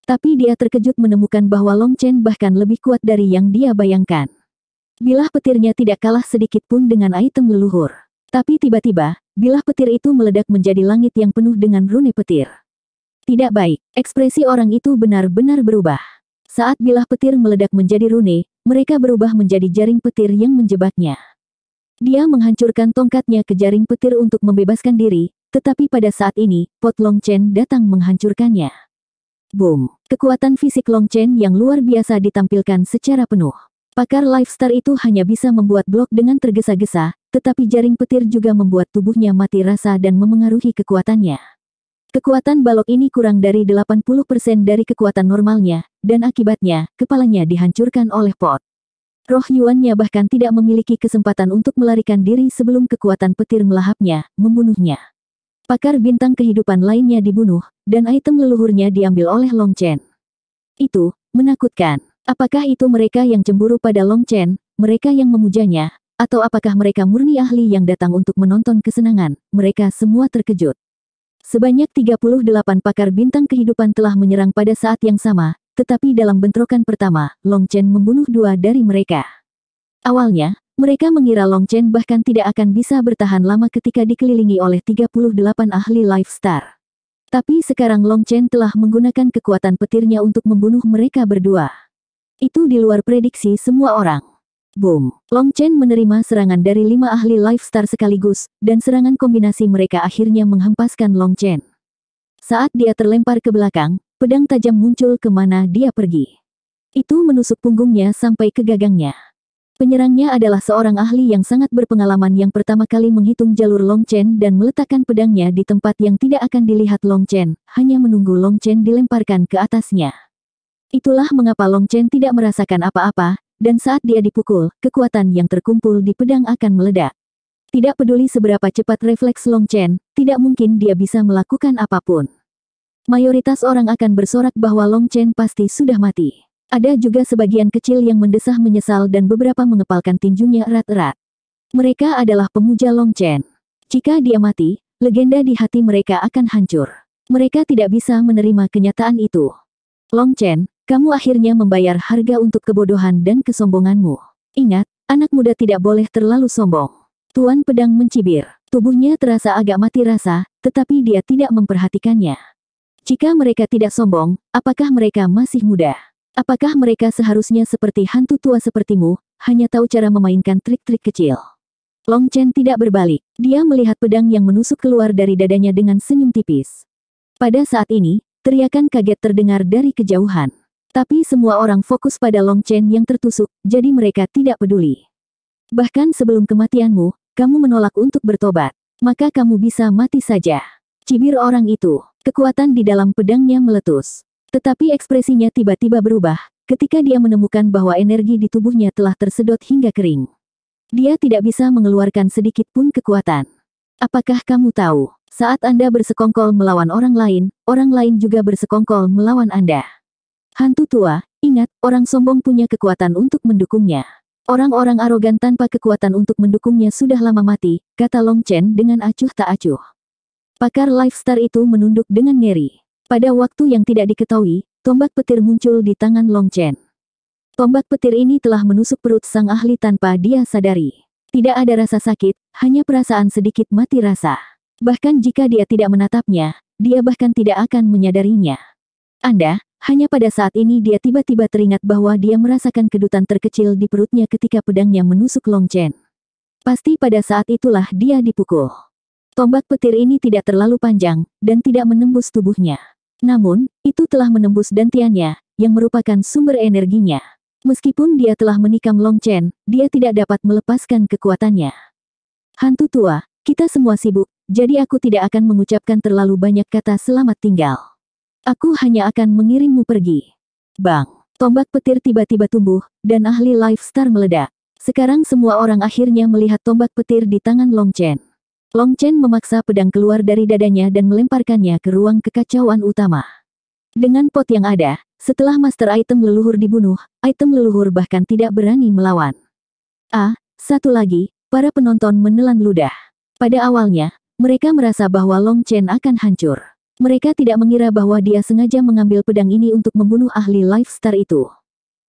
Tapi dia terkejut menemukan bahwa Long Chen bahkan lebih kuat dari yang dia bayangkan. Bilah petirnya tidak kalah sedikit pun dengan item leluhur. Tapi tiba-tiba, bilah petir itu meledak menjadi langit yang penuh dengan rune petir. Tidak baik, ekspresi orang itu benar-benar berubah. Saat bilah petir meledak menjadi rune, mereka berubah menjadi jaring petir yang menjebaknya. Dia menghancurkan tongkatnya ke jaring petir untuk membebaskan diri, tetapi pada saat ini, pot Long Chen datang menghancurkannya. Boom! Kekuatan fisik Long Chen yang luar biasa ditampilkan secara penuh. Pakar Lifestar itu hanya bisa membuat blok dengan tergesa-gesa, tetapi jaring petir juga membuat tubuhnya mati rasa dan memengaruhi kekuatannya. Kekuatan balok ini kurang dari 80% dari kekuatan normalnya, dan akibatnya, kepalanya dihancurkan oleh pot. Roh Yuannya bahkan tidak memiliki kesempatan untuk melarikan diri sebelum kekuatan petir melahapnya, membunuhnya. Pakar bintang kehidupan lainnya dibunuh, dan item leluhurnya diambil oleh Long Chen. Itu, menakutkan. Apakah itu mereka yang cemburu pada Long Chen, mereka yang memujanya, atau apakah mereka murni ahli yang datang untuk menonton kesenangan, mereka semua terkejut. Sebanyak 38 pakar bintang kehidupan telah menyerang pada saat yang sama, tetapi dalam bentrokan pertama, Long Chen membunuh dua dari mereka. Awalnya, mereka mengira Long Chen bahkan tidak akan bisa bertahan lama ketika dikelilingi oleh 38 ahli Life Star. Tapi sekarang Long Chen telah menggunakan kekuatan petirnya untuk membunuh mereka berdua. Itu di luar prediksi semua orang. Boom! Long Chen menerima serangan dari lima ahli Life Star sekaligus, dan serangan kombinasi mereka akhirnya menghempaskan Long Chen. Saat dia terlempar ke belakang, pedang tajam muncul kemana dia pergi. Itu menusuk punggungnya sampai ke gagangnya. Penyerangnya adalah seorang ahli yang sangat berpengalaman yang pertama kali menghitung jalur Long Chen dan meletakkan pedangnya di tempat yang tidak akan dilihat Long Chen, hanya menunggu Long Chen dilemparkan ke atasnya. Itulah mengapa Long Chen tidak merasakan apa-apa, dan saat dia dipukul, kekuatan yang terkumpul di pedang akan meledak. Tidak peduli seberapa cepat refleks Long Chen, tidak mungkin dia bisa melakukan apapun. Mayoritas orang akan bersorak bahwa Long Chen pasti sudah mati. Ada juga sebagian kecil yang mendesah menyesal dan beberapa mengepalkan tinjunya erat-erat. Mereka adalah pemuja Long Chen. Jika dia mati, legenda di hati mereka akan hancur. Mereka tidak bisa menerima kenyataan itu. Long Chen, kamu akhirnya membayar harga untuk kebodohan dan kesombonganmu. Ingat, anak muda tidak boleh terlalu sombong. Tuan pedang mencibir. Tubuhnya terasa agak mati rasa, tetapi dia tidak memperhatikannya. Jika mereka tidak sombong, apakah mereka masih muda? Apakah mereka seharusnya seperti hantu tua sepertimu, hanya tahu cara memainkan trik-trik kecil? Long Chen tidak berbalik. Dia melihat pedang yang menusuk keluar dari dadanya dengan senyum tipis. Pada saat ini, teriakan kaget terdengar dari kejauhan. Tapi semua orang fokus pada Long Chen yang tertusuk, jadi mereka tidak peduli. Bahkan sebelum kematianmu, kamu menolak untuk bertobat. Maka kamu bisa mati saja. Cibir orang itu, kekuatan di dalam pedangnya meletus. Tetapi ekspresinya tiba-tiba berubah, ketika dia menemukan bahwa energi di tubuhnya telah tersedot hingga kering. Dia tidak bisa mengeluarkan sedikit pun kekuatan. Apakah kamu tahu, saat Anda bersekongkol melawan orang lain, orang lain juga bersekongkol melawan Anda. Hantu tua, ingat, orang sombong punya kekuatan untuk mendukungnya. Orang-orang arogan tanpa kekuatan untuk mendukungnya sudah lama mati, kata Long Chen dengan acuh tak acuh. Pakar lifestar itu menunduk dengan ngeri. Pada waktu yang tidak diketahui, tombak petir muncul di tangan Long Chen. Tombak petir ini telah menusuk perut sang ahli tanpa dia sadari. Tidak ada rasa sakit, hanya perasaan sedikit mati rasa. Bahkan jika dia tidak menatapnya, dia bahkan tidak akan menyadarinya. Anda, hanya pada saat ini dia tiba-tiba teringat bahwa dia merasakan kedutan terkecil di perutnya ketika pedangnya menusuk Long Chen. Pasti pada saat itulah dia dipukul. Tombak petir ini tidak terlalu panjang, dan tidak menembus tubuhnya. Namun, itu telah menembus dantiannya, yang merupakan sumber energinya. Meskipun dia telah menikam Long Chen, dia tidak dapat melepaskan kekuatannya. Hantu tua, kita semua sibuk, jadi aku tidak akan mengucapkan terlalu banyak kata selamat tinggal. Aku hanya akan mengirimmu pergi. Bang, tombak petir tiba-tiba tumbuh, dan ahli Lifestar meledak. Sekarang semua orang akhirnya melihat tombak petir di tangan Long Chen. Long Chen memaksa pedang keluar dari dadanya dan melemparkannya ke ruang kekacauan utama. Dengan pot yang ada, setelah master item leluhur dibunuh, item leluhur bahkan tidak berani melawan. A. Ah, satu lagi, para penonton menelan ludah. Pada awalnya, mereka merasa bahwa Long Chen akan hancur. Mereka tidak mengira bahwa dia sengaja mengambil pedang ini untuk membunuh ahli Lifestar itu.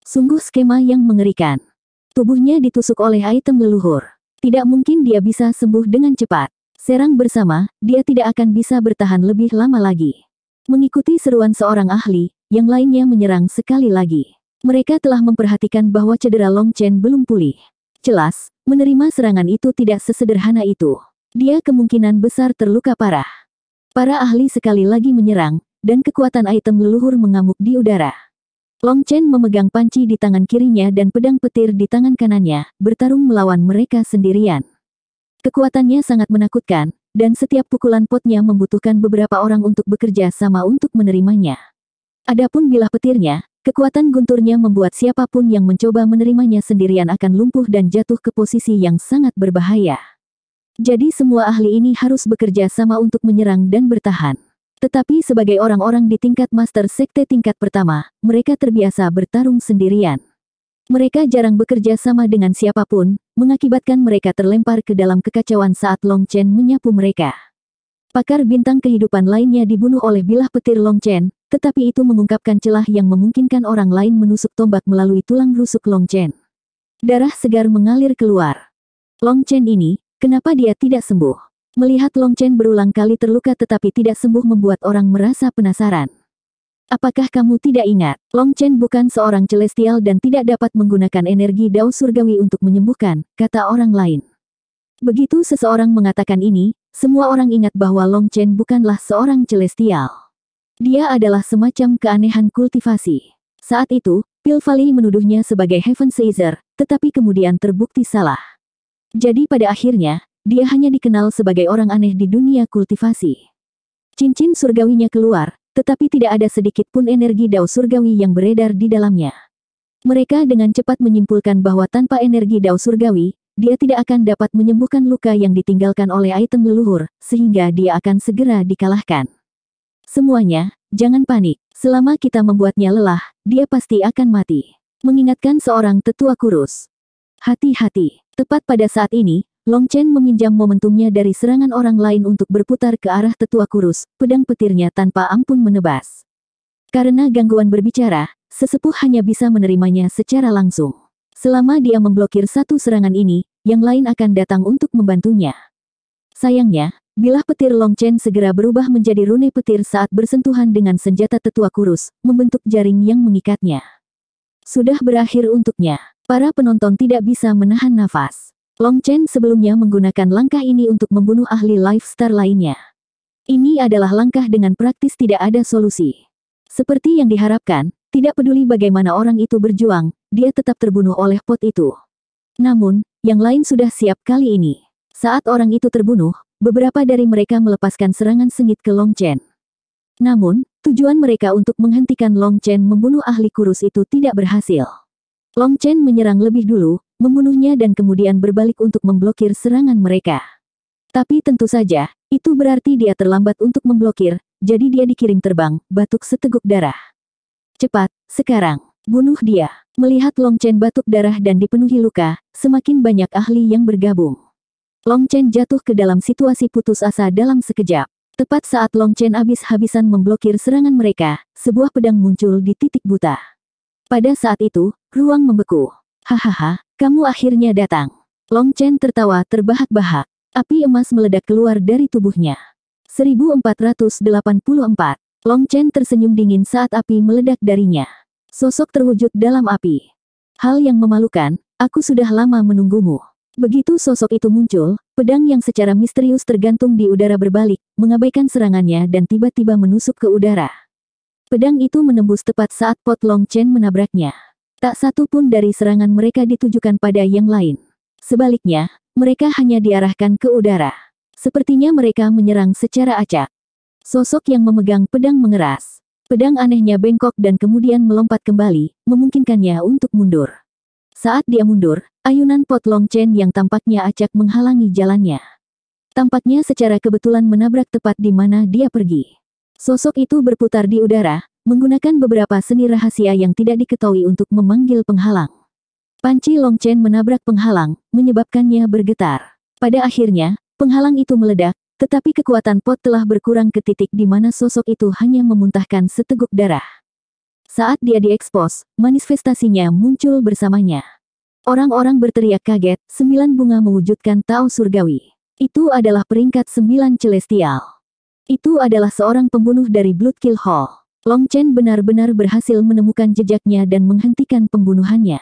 Sungguh skema yang mengerikan. Tubuhnya ditusuk oleh item leluhur. Tidak mungkin dia bisa sembuh dengan cepat. Serang bersama, dia tidak akan bisa bertahan lebih lama lagi. Mengikuti seruan seorang ahli, yang lainnya menyerang sekali lagi. Mereka telah memperhatikan bahwa cedera Long Chen belum pulih. Jelas, menerima serangan itu tidak sesederhana itu. Dia kemungkinan besar terluka parah. Para ahli sekali lagi menyerang, dan kekuatan item leluhur mengamuk di udara. Long Chen memegang panci di tangan kirinya dan pedang petir di tangan kanannya, bertarung melawan mereka sendirian. Kekuatannya sangat menakutkan, dan setiap pukulan potnya membutuhkan beberapa orang untuk bekerja sama untuk menerimanya. Adapun bilah petirnya, kekuatan gunturnya membuat siapapun yang mencoba menerimanya sendirian akan lumpuh dan jatuh ke posisi yang sangat berbahaya. Jadi semua ahli ini harus bekerja sama untuk menyerang dan bertahan. Tetapi sebagai orang-orang di tingkat master sekte tingkat pertama, mereka terbiasa bertarung sendirian. Mereka jarang bekerja sama dengan siapapun, mengakibatkan mereka terlempar ke dalam kekacauan saat Long Chen menyapu mereka. Pakar bintang kehidupan lainnya dibunuh oleh bilah petir Long Chen, tetapi itu mengungkapkan celah yang memungkinkan orang lain menusuk tombak melalui tulang rusuk Long Chen. Darah segar mengalir keluar. Long Chen ini, Kenapa dia tidak sembuh? Melihat Long Chen berulang kali terluka tetapi tidak sembuh membuat orang merasa penasaran. Apakah kamu tidak ingat, Long Chen bukan seorang celestial dan tidak dapat menggunakan energi dao surgawi untuk menyembuhkan, kata orang lain. Begitu seseorang mengatakan ini, semua orang ingat bahwa Long Chen bukanlah seorang celestial. Dia adalah semacam keanehan kultivasi. Saat itu, Pil Valley menuduhnya sebagai Heaven Caesar, tetapi kemudian terbukti salah. Jadi pada akhirnya, dia hanya dikenal sebagai orang aneh di dunia kultivasi. Cincin surgawinya keluar, tetapi tidak ada sedikit pun energi dao surgawi yang beredar di dalamnya. Mereka dengan cepat menyimpulkan bahwa tanpa energi dao surgawi, dia tidak akan dapat menyembuhkan luka yang ditinggalkan oleh item leluhur, sehingga dia akan segera dikalahkan. Semuanya, jangan panik. Selama kita membuatnya lelah, dia pasti akan mati. Mengingatkan seorang tetua kurus. Hati-hati. Tepat pada saat ini, Long Chen meminjam momentumnya dari serangan orang lain untuk berputar ke arah tetua kurus, pedang petirnya tanpa ampun menebas. Karena gangguan berbicara, sesepuh hanya bisa menerimanya secara langsung. Selama dia memblokir satu serangan ini, yang lain akan datang untuk membantunya. Sayangnya, bilah petir Long Chen segera berubah menjadi rune petir saat bersentuhan dengan senjata tetua kurus, membentuk jaring yang mengikatnya. Sudah berakhir untuknya. Para penonton tidak bisa menahan nafas. Long Chen sebelumnya menggunakan langkah ini untuk membunuh ahli lifestar lainnya. Ini adalah langkah dengan praktis tidak ada solusi. Seperti yang diharapkan, tidak peduli bagaimana orang itu berjuang, dia tetap terbunuh oleh pot itu. Namun, yang lain sudah siap kali ini. Saat orang itu terbunuh, beberapa dari mereka melepaskan serangan sengit ke Long Chen. Namun, tujuan mereka untuk menghentikan Long Chen membunuh ahli kurus itu tidak berhasil. Long Chen menyerang lebih dulu, membunuhnya dan kemudian berbalik untuk memblokir serangan mereka. Tapi tentu saja, itu berarti dia terlambat untuk memblokir, jadi dia dikirim terbang, batuk seteguk darah. Cepat, sekarang, bunuh dia. Melihat Long Chen batuk darah dan dipenuhi luka, semakin banyak ahli yang bergabung. Long Chen jatuh ke dalam situasi putus asa dalam sekejap. Tepat saat Long Chen habis-habisan memblokir serangan mereka, sebuah pedang muncul di titik buta. Pada saat itu, Ruang membeku. Hahaha, kamu akhirnya datang. Long Chen tertawa terbahak-bahak. Api emas meledak keluar dari tubuhnya. 1484. Long Chen tersenyum dingin saat api meledak darinya. Sosok terwujud dalam api. Hal yang memalukan, aku sudah lama menunggumu. Begitu sosok itu muncul, pedang yang secara misterius tergantung di udara berbalik, mengabaikan serangannya dan tiba-tiba menusuk ke udara. Pedang itu menembus tepat saat Pot Long Chen menabraknya. Tak satu pun dari serangan mereka ditujukan pada yang lain. Sebaliknya, mereka hanya diarahkan ke udara. Sepertinya mereka menyerang secara acak. Sosok yang memegang pedang mengeras. Pedang anehnya bengkok dan kemudian melompat kembali, memungkinkannya untuk mundur. Saat dia mundur, ayunan pot long longchen yang tampaknya acak menghalangi jalannya. Tampaknya secara kebetulan menabrak tepat di mana dia pergi. Sosok itu berputar di udara, menggunakan beberapa seni rahasia yang tidak diketahui untuk memanggil penghalang. Panci Longchen menabrak penghalang, menyebabkannya bergetar. Pada akhirnya, penghalang itu meledak, tetapi kekuatan pot telah berkurang ke titik di mana sosok itu hanya memuntahkan seteguk darah. Saat dia diekspos, manifestasinya muncul bersamanya. Orang-orang berteriak kaget, sembilan bunga mewujudkan Tao Surgawi. Itu adalah peringkat sembilan celestial. Itu adalah seorang pembunuh dari Blood Kill Hall. Long Chen benar-benar berhasil menemukan jejaknya dan menghentikan pembunuhannya.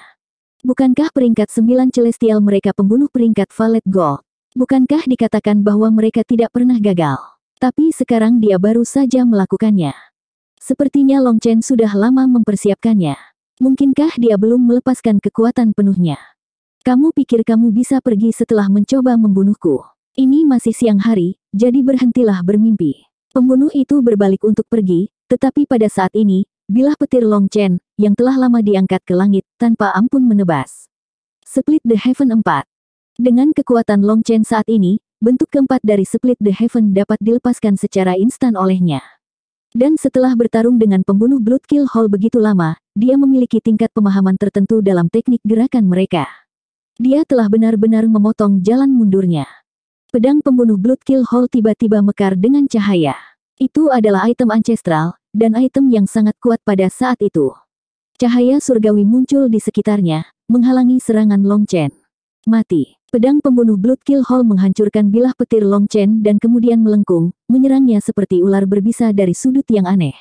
Bukankah peringkat sembilan Celestial mereka pembunuh peringkat Valet Gold? Bukankah dikatakan bahwa mereka tidak pernah gagal? Tapi sekarang dia baru saja melakukannya. Sepertinya Long Chen sudah lama mempersiapkannya. Mungkinkah dia belum melepaskan kekuatan penuhnya? Kamu pikir kamu bisa pergi setelah mencoba membunuhku? Ini masih siang hari, jadi berhentilah bermimpi. Pembunuh itu berbalik untuk pergi, tetapi pada saat ini, bilah petir Long Chen, yang telah lama diangkat ke langit, tanpa ampun menebas. Split the Heaven 4 Dengan kekuatan Long Chen saat ini, bentuk keempat dari Split the Heaven dapat dilepaskan secara instan olehnya. Dan setelah bertarung dengan pembunuh Blood Kill Hall begitu lama, dia memiliki tingkat pemahaman tertentu dalam teknik gerakan mereka dia telah benar-benar memotong jalan mundurnya. Pedang pembunuh Blood Kill Hall tiba-tiba mekar dengan cahaya. Itu adalah item ancestral, dan item yang sangat kuat pada saat itu. Cahaya surgawi muncul di sekitarnya, menghalangi serangan Long Chen. Mati. Pedang pembunuh Blood Kill Hall menghancurkan bilah petir Long Chen dan kemudian melengkung, menyerangnya seperti ular berbisa dari sudut yang aneh.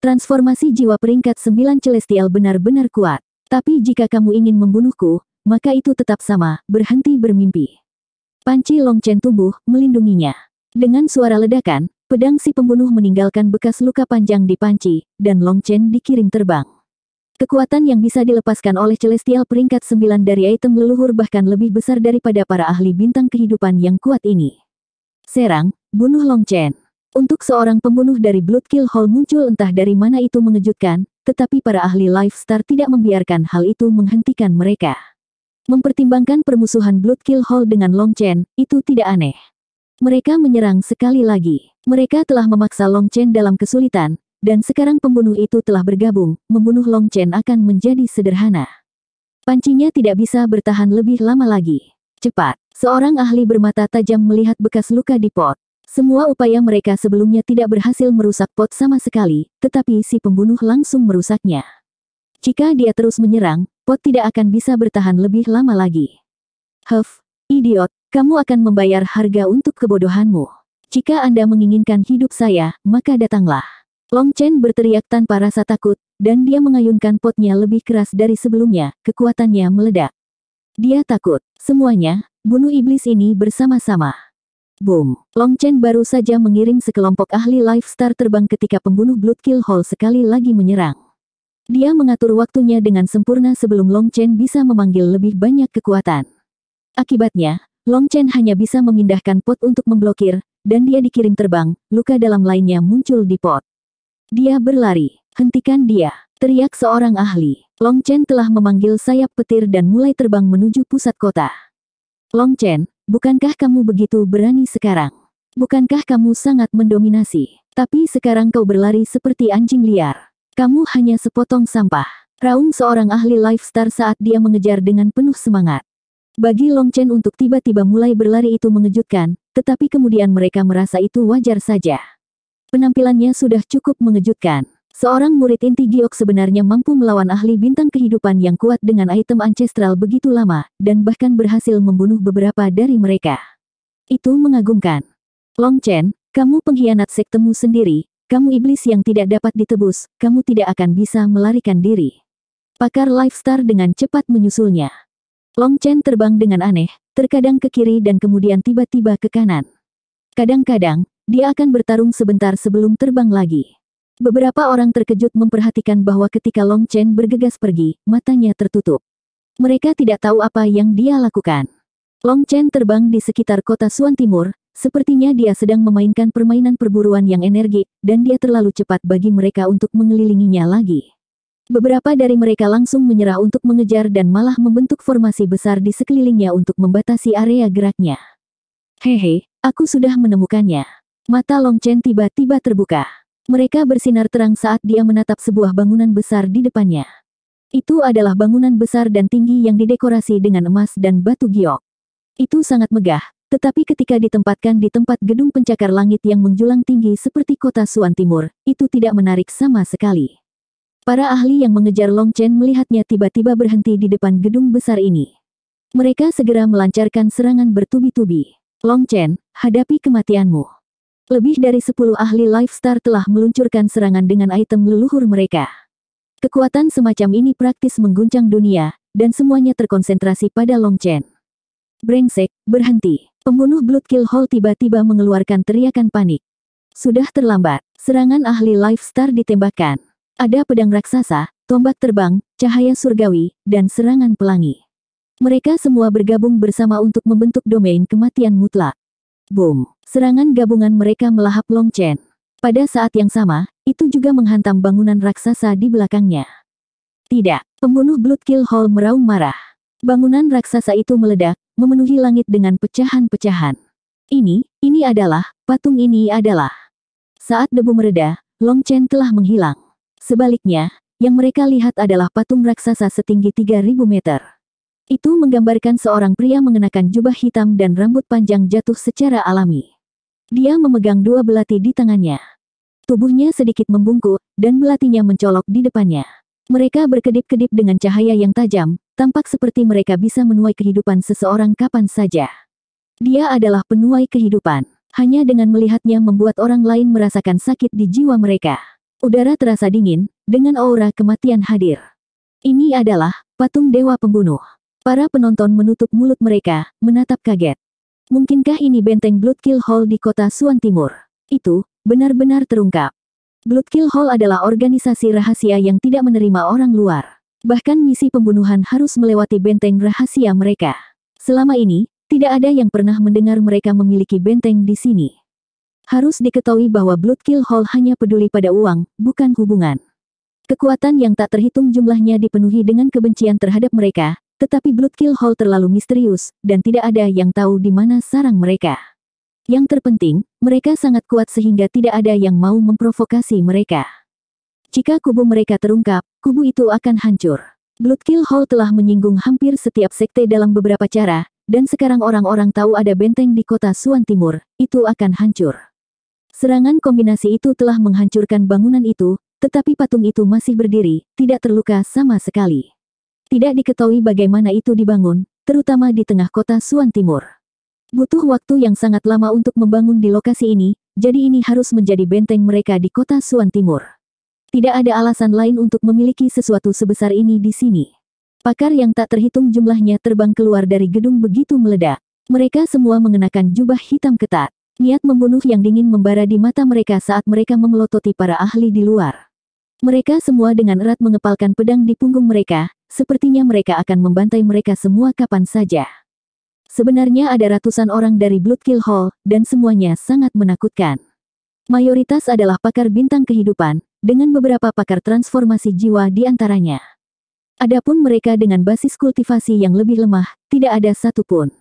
Transformasi jiwa peringkat 9 Celestial benar-benar kuat. Tapi jika kamu ingin membunuhku, maka itu tetap sama, berhenti bermimpi. Panci Long Chen tumbuh, melindunginya. Dengan suara ledakan, Pedang si pembunuh meninggalkan bekas luka panjang di panci, dan Long Chen dikirim terbang. Kekuatan yang bisa dilepaskan oleh Celestial peringkat 9 dari item leluhur bahkan lebih besar daripada para ahli bintang kehidupan yang kuat ini. Serang, bunuh Long Chen. Untuk seorang pembunuh dari Blood Kill Hall muncul entah dari mana itu mengejutkan, tetapi para ahli Life Star tidak membiarkan hal itu menghentikan mereka. Mempertimbangkan permusuhan Blood Kill Hall dengan Long Chen, itu tidak aneh. Mereka menyerang sekali lagi. Mereka telah memaksa Long Chen dalam kesulitan, dan sekarang pembunuh itu telah bergabung, membunuh Long Chen akan menjadi sederhana. Pancinya tidak bisa bertahan lebih lama lagi. Cepat, seorang ahli bermata tajam melihat bekas luka di pot. Semua upaya mereka sebelumnya tidak berhasil merusak pot sama sekali, tetapi si pembunuh langsung merusaknya. Jika dia terus menyerang, pot tidak akan bisa bertahan lebih lama lagi. Huff, idiot, kamu akan membayar harga untuk kebodohanmu. Jika Anda menginginkan hidup saya, maka datanglah. Long Chen berteriak tanpa rasa takut, dan dia mengayunkan potnya lebih keras dari sebelumnya, kekuatannya meledak. Dia takut. Semuanya, bunuh iblis ini bersama-sama. Boom. Long Chen baru saja mengirim sekelompok ahli Life Star terbang ketika pembunuh Blood Kill Hall sekali lagi menyerang. Dia mengatur waktunya dengan sempurna sebelum Long Chen bisa memanggil lebih banyak kekuatan. Akibatnya, Long Chen hanya bisa memindahkan pot untuk memblokir, dan dia dikirim terbang, luka dalam lainnya muncul di pot. Dia berlari. Hentikan dia, teriak seorang ahli. Long Chen telah memanggil sayap petir dan mulai terbang menuju pusat kota. Long Chen, bukankah kamu begitu berani sekarang? Bukankah kamu sangat mendominasi? Tapi sekarang kau berlari seperti anjing liar. Kamu hanya sepotong sampah. Raung seorang ahli star saat dia mengejar dengan penuh semangat. Bagi Long Chen untuk tiba-tiba mulai berlari itu mengejutkan, tetapi kemudian mereka merasa itu wajar saja. Penampilannya sudah cukup mengejutkan. Seorang murid inti Giok sebenarnya mampu melawan ahli bintang kehidupan yang kuat dengan item ancestral begitu lama, dan bahkan berhasil membunuh beberapa dari mereka. Itu mengagumkan. Long Chen, kamu pengkhianat sektemu sendiri, kamu iblis yang tidak dapat ditebus, kamu tidak akan bisa melarikan diri. Pakar Lifestar dengan cepat menyusulnya. Long Chen terbang dengan aneh, terkadang ke kiri dan kemudian tiba-tiba ke kanan. Kadang-kadang, dia akan bertarung sebentar sebelum terbang lagi. Beberapa orang terkejut memperhatikan bahwa ketika Long Chen bergegas pergi, matanya tertutup. Mereka tidak tahu apa yang dia lakukan. Long Chen terbang di sekitar kota Suan Timur, sepertinya dia sedang memainkan permainan perburuan yang energi, dan dia terlalu cepat bagi mereka untuk mengelilinginya lagi. Beberapa dari mereka langsung menyerah untuk mengejar dan malah membentuk formasi besar di sekelilingnya untuk membatasi area geraknya. Hehe, aku sudah menemukannya. Mata Long Chen tiba-tiba terbuka. Mereka bersinar terang saat dia menatap sebuah bangunan besar di depannya. Itu adalah bangunan besar dan tinggi yang didekorasi dengan emas dan batu giok. Itu sangat megah, tetapi ketika ditempatkan di tempat gedung pencakar langit yang menjulang tinggi seperti kota Suan Timur, itu tidak menarik sama sekali. Para ahli yang mengejar Long Chen melihatnya tiba-tiba berhenti di depan gedung besar ini. Mereka segera melancarkan serangan bertubi-tubi. Long Chen, hadapi kematianmu. Lebih dari 10 ahli Lifestar telah meluncurkan serangan dengan item leluhur mereka. Kekuatan semacam ini praktis mengguncang dunia, dan semuanya terkonsentrasi pada Long Chen. Brengsek, berhenti. Pembunuh Bloodkill Hall tiba-tiba mengeluarkan teriakan panik. Sudah terlambat, serangan ahli Lifestar ditembakkan. Ada pedang raksasa, tombak terbang, cahaya surgawi, dan serangan pelangi. Mereka semua bergabung bersama untuk membentuk domain kematian mutlak. Boom! Serangan gabungan mereka melahap Long Chen. Pada saat yang sama, itu juga menghantam bangunan raksasa di belakangnya. Tidak, pembunuh Bloodkill Hall meraung marah. Bangunan raksasa itu meledak, memenuhi langit dengan pecahan-pecahan. Ini, ini adalah, patung ini adalah. Saat debu mereda, Long Chen telah menghilang. Sebaliknya, yang mereka lihat adalah patung raksasa setinggi 3000 meter. Itu menggambarkan seorang pria mengenakan jubah hitam dan rambut panjang jatuh secara alami. Dia memegang dua belati di tangannya. Tubuhnya sedikit membungkuk, dan belatinya mencolok di depannya. Mereka berkedip-kedip dengan cahaya yang tajam, tampak seperti mereka bisa menuai kehidupan seseorang kapan saja. Dia adalah penuai kehidupan. Hanya dengan melihatnya membuat orang lain merasakan sakit di jiwa mereka. Udara terasa dingin, dengan aura kematian hadir. Ini adalah patung dewa pembunuh. Para penonton menutup mulut mereka, menatap kaget. Mungkinkah ini benteng Bloodkill Hall di kota Suan Timur? Itu, benar-benar terungkap. Bloodkill Hall adalah organisasi rahasia yang tidak menerima orang luar. Bahkan misi pembunuhan harus melewati benteng rahasia mereka. Selama ini, tidak ada yang pernah mendengar mereka memiliki benteng di sini. Harus diketahui bahwa Blood Kill Hall hanya peduli pada uang, bukan hubungan. Kekuatan yang tak terhitung jumlahnya dipenuhi dengan kebencian terhadap mereka, tetapi Blood Kill Hall terlalu misterius, dan tidak ada yang tahu di mana sarang mereka. Yang terpenting, mereka sangat kuat sehingga tidak ada yang mau memprovokasi mereka. Jika kubu mereka terungkap, kubu itu akan hancur. Blood Kill Hall telah menyinggung hampir setiap sekte dalam beberapa cara, dan sekarang orang-orang tahu ada benteng di kota Suan Timur, itu akan hancur. Serangan kombinasi itu telah menghancurkan bangunan itu, tetapi patung itu masih berdiri, tidak terluka sama sekali. Tidak diketahui bagaimana itu dibangun, terutama di tengah kota Suan Timur. Butuh waktu yang sangat lama untuk membangun di lokasi ini, jadi ini harus menjadi benteng mereka di kota Suan Timur. Tidak ada alasan lain untuk memiliki sesuatu sebesar ini di sini. Pakar yang tak terhitung jumlahnya terbang keluar dari gedung begitu meledak. Mereka semua mengenakan jubah hitam ketat. Niat membunuh yang dingin membara di mata mereka saat mereka memelototi para ahli di luar. Mereka semua dengan erat mengepalkan pedang di punggung mereka, sepertinya mereka akan membantai mereka semua kapan saja. Sebenarnya ada ratusan orang dari Bloodkill Hall, dan semuanya sangat menakutkan. Mayoritas adalah pakar bintang kehidupan, dengan beberapa pakar transformasi jiwa di antaranya. Adapun mereka dengan basis kultivasi yang lebih lemah, tidak ada satupun.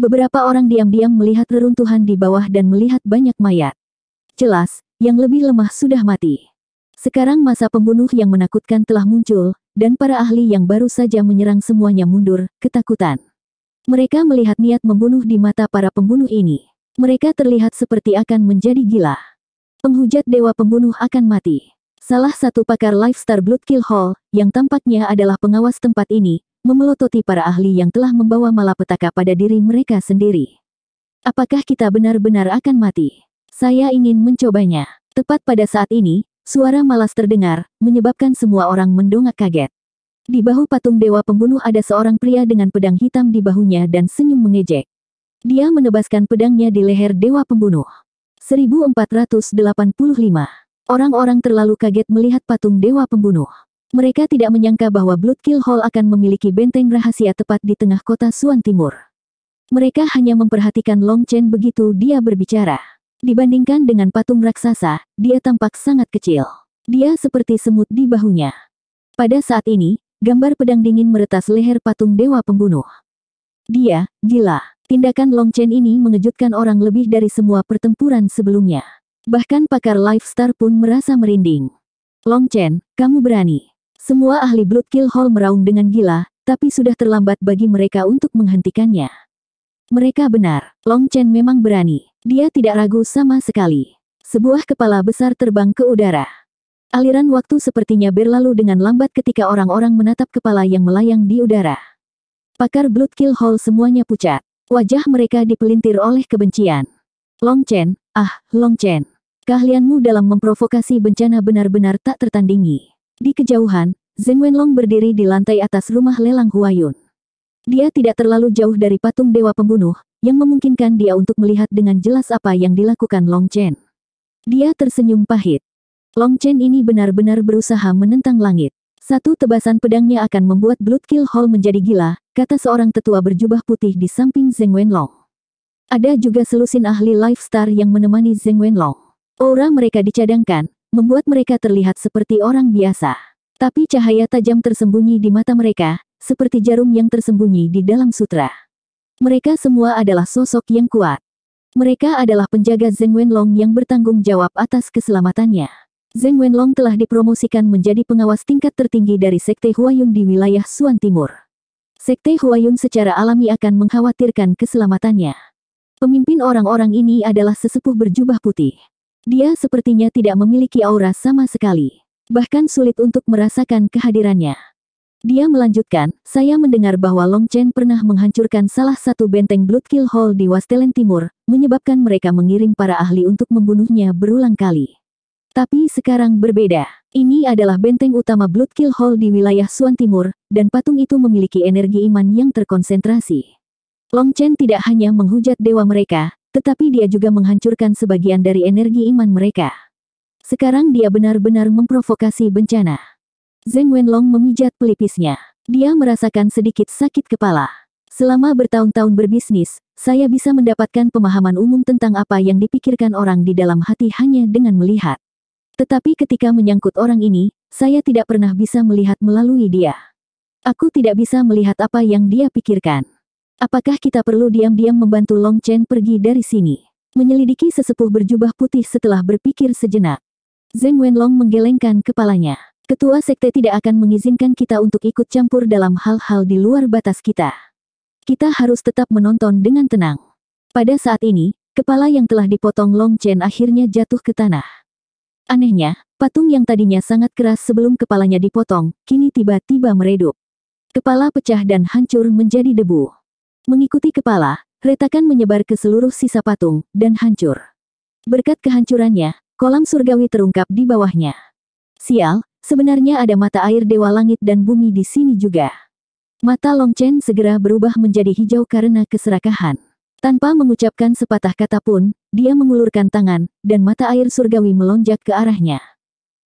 Beberapa orang diam-diam melihat reruntuhan di bawah dan melihat banyak mayat. Jelas, yang lebih lemah sudah mati. Sekarang masa pembunuh yang menakutkan telah muncul, dan para ahli yang baru saja menyerang semuanya mundur, ketakutan. Mereka melihat niat membunuh di mata para pembunuh ini. Mereka terlihat seperti akan menjadi gila. Penghujat dewa pembunuh akan mati. Salah satu pakar lifestyle Bloodkill Hall, yang tampaknya adalah pengawas tempat ini, memelototi para ahli yang telah membawa malapetaka pada diri mereka sendiri. Apakah kita benar-benar akan mati? Saya ingin mencobanya. Tepat pada saat ini, suara malas terdengar, menyebabkan semua orang mendongak kaget. Di bahu patung dewa pembunuh ada seorang pria dengan pedang hitam di bahunya dan senyum mengejek. Dia menebaskan pedangnya di leher dewa pembunuh. 1485 Orang-orang terlalu kaget melihat patung dewa pembunuh. Mereka tidak menyangka bahwa Blood Kill Hall akan memiliki benteng rahasia tepat di tengah kota Suan Timur. Mereka hanya memperhatikan Long Chen begitu dia berbicara. Dibandingkan dengan patung raksasa, dia tampak sangat kecil. Dia seperti semut di bahunya. Pada saat ini, gambar pedang dingin meretas leher patung dewa pembunuh. Dia, gila. Tindakan Long Chen ini mengejutkan orang lebih dari semua pertempuran sebelumnya. Bahkan pakar Star pun merasa merinding. Long Chen, kamu berani. Semua ahli Blood Kill Hall meraung dengan gila, tapi sudah terlambat bagi mereka untuk menghentikannya. Mereka benar, Long Chen memang berani. Dia tidak ragu sama sekali. Sebuah kepala besar terbang ke udara. Aliran waktu sepertinya berlalu dengan lambat ketika orang-orang menatap kepala yang melayang di udara. Pakar Blood Kill Hall semuanya pucat. Wajah mereka dipelintir oleh kebencian. Long Chen, Ah, Long Chen. Keahlianmu dalam memprovokasi bencana benar-benar tak tertandingi. Di kejauhan, Zeng Wenlong berdiri di lantai atas rumah lelang Huayun. Dia tidak terlalu jauh dari patung dewa pembunuh, yang memungkinkan dia untuk melihat dengan jelas apa yang dilakukan Long Chen. Dia tersenyum pahit. Long Chen ini benar-benar berusaha menentang langit. Satu tebasan pedangnya akan membuat Blood Kill Hall menjadi gila, kata seorang tetua berjubah putih di samping Zeng Wenlong. Ada juga selusin ahli lifestyle yang menemani Zeng Wenlong. Aura mereka dicadangkan, membuat mereka terlihat seperti orang biasa. Tapi cahaya tajam tersembunyi di mata mereka, seperti jarum yang tersembunyi di dalam sutra. Mereka semua adalah sosok yang kuat. Mereka adalah penjaga Zeng Wenlong yang bertanggung jawab atas keselamatannya. Zeng Wenlong telah dipromosikan menjadi pengawas tingkat tertinggi dari Sekte Huayun di wilayah Suan Timur. Sekte Huayun secara alami akan mengkhawatirkan keselamatannya. Pemimpin orang-orang ini adalah sesepuh berjubah putih. Dia sepertinya tidak memiliki aura sama sekali. Bahkan sulit untuk merasakan kehadirannya. Dia melanjutkan, saya mendengar bahwa Long Chen pernah menghancurkan salah satu benteng Bloodkill Hall di Wastelen Timur, menyebabkan mereka mengirim para ahli untuk membunuhnya berulang kali. Tapi sekarang berbeda. Ini adalah benteng utama Bloodkill Hall di wilayah Suan Timur, dan patung itu memiliki energi iman yang terkonsentrasi. Long Chen tidak hanya menghujat dewa mereka, tetapi dia juga menghancurkan sebagian dari energi iman mereka. Sekarang dia benar-benar memprovokasi bencana. Zeng Wenlong memijat pelipisnya. Dia merasakan sedikit sakit kepala. Selama bertahun-tahun berbisnis, saya bisa mendapatkan pemahaman umum tentang apa yang dipikirkan orang di dalam hati hanya dengan melihat. Tetapi ketika menyangkut orang ini, saya tidak pernah bisa melihat melalui dia. Aku tidak bisa melihat apa yang dia pikirkan. Apakah kita perlu diam-diam membantu Long Chen pergi dari sini? Menyelidiki sesepuh berjubah putih setelah berpikir sejenak. Zeng Wenlong menggelengkan kepalanya. Ketua sekte tidak akan mengizinkan kita untuk ikut campur dalam hal-hal di luar batas kita. Kita harus tetap menonton dengan tenang. Pada saat ini, kepala yang telah dipotong Long Chen akhirnya jatuh ke tanah. Anehnya, patung yang tadinya sangat keras sebelum kepalanya dipotong, kini tiba-tiba meredup. Kepala pecah dan hancur menjadi debu. Mengikuti kepala, retakan menyebar ke seluruh sisa patung, dan hancur. Berkat kehancurannya, kolam surgawi terungkap di bawahnya. Sial, sebenarnya ada mata air dewa langit dan bumi di sini juga. Mata Long Chen segera berubah menjadi hijau karena keserakahan. Tanpa mengucapkan sepatah kata pun, dia mengulurkan tangan, dan mata air surgawi melonjak ke arahnya.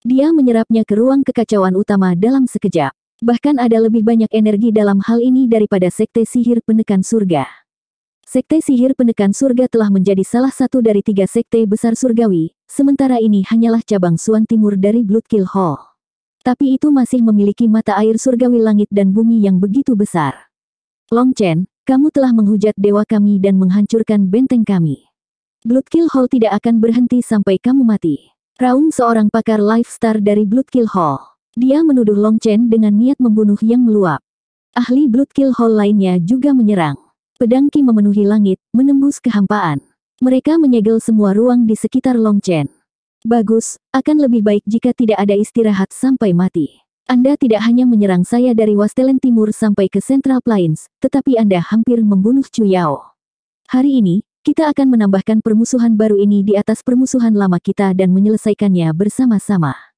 Dia menyerapnya ke ruang kekacauan utama dalam sekejap. Bahkan ada lebih banyak energi dalam hal ini daripada sekte sihir penekan surga. Sekte sihir penekan surga telah menjadi salah satu dari tiga sekte besar surgawi, sementara ini hanyalah cabang Suan Timur dari Bloodkill Hall. Tapi itu masih memiliki mata air surgawi langit dan bumi yang begitu besar. Long Chen, kamu telah menghujat dewa kami dan menghancurkan benteng kami. Bloodkill Hall tidak akan berhenti sampai kamu mati. Raung seorang pakar Lifestar dari Bloodkill Hall. Dia menuduh Long Chen dengan niat membunuh yang meluap. Ahli Blood Kill Hall lainnya juga menyerang. Pedang Qi memenuhi langit, menembus kehampaan. Mereka menyegel semua ruang di sekitar Long Chen. Bagus, akan lebih baik jika tidak ada istirahat sampai mati. Anda tidak hanya menyerang saya dari Wastelen Timur sampai ke Central Plains, tetapi Anda hampir membunuh Chu Yao. Hari ini, kita akan menambahkan permusuhan baru ini di atas permusuhan lama kita dan menyelesaikannya bersama-sama.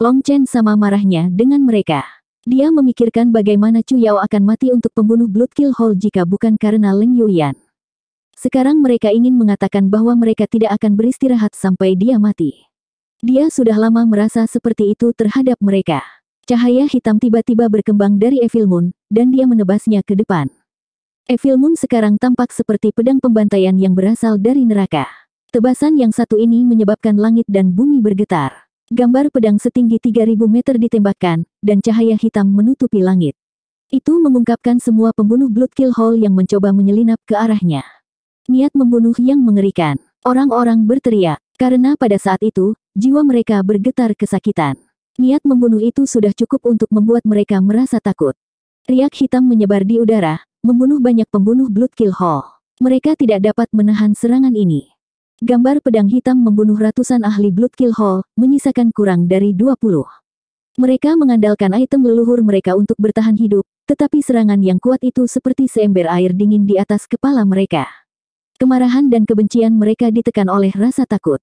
Long Chen sama marahnya dengan mereka. Dia memikirkan bagaimana Chu Yao akan mati untuk pembunuh Blood Kill Hall jika bukan karena Leng Yuyan. Sekarang mereka ingin mengatakan bahwa mereka tidak akan beristirahat sampai dia mati. Dia sudah lama merasa seperti itu terhadap mereka. Cahaya hitam tiba-tiba berkembang dari Evil Moon, dan dia menebasnya ke depan. Evil Moon sekarang tampak seperti pedang pembantaian yang berasal dari neraka. Tebasan yang satu ini menyebabkan langit dan bumi bergetar. Gambar pedang setinggi 3000 meter ditembakkan, dan cahaya hitam menutupi langit. Itu mengungkapkan semua pembunuh Bloodkill Hall yang mencoba menyelinap ke arahnya. Niat membunuh yang mengerikan. Orang-orang berteriak, karena pada saat itu, jiwa mereka bergetar kesakitan. Niat membunuh itu sudah cukup untuk membuat mereka merasa takut. Riak hitam menyebar di udara, membunuh banyak pembunuh Bloodkill Hall. Mereka tidak dapat menahan serangan ini. Gambar pedang hitam membunuh ratusan ahli Blood Kill Hall, menyisakan kurang dari 20. Mereka mengandalkan item leluhur mereka untuk bertahan hidup, tetapi serangan yang kuat itu seperti seember air dingin di atas kepala mereka. Kemarahan dan kebencian mereka ditekan oleh rasa takut.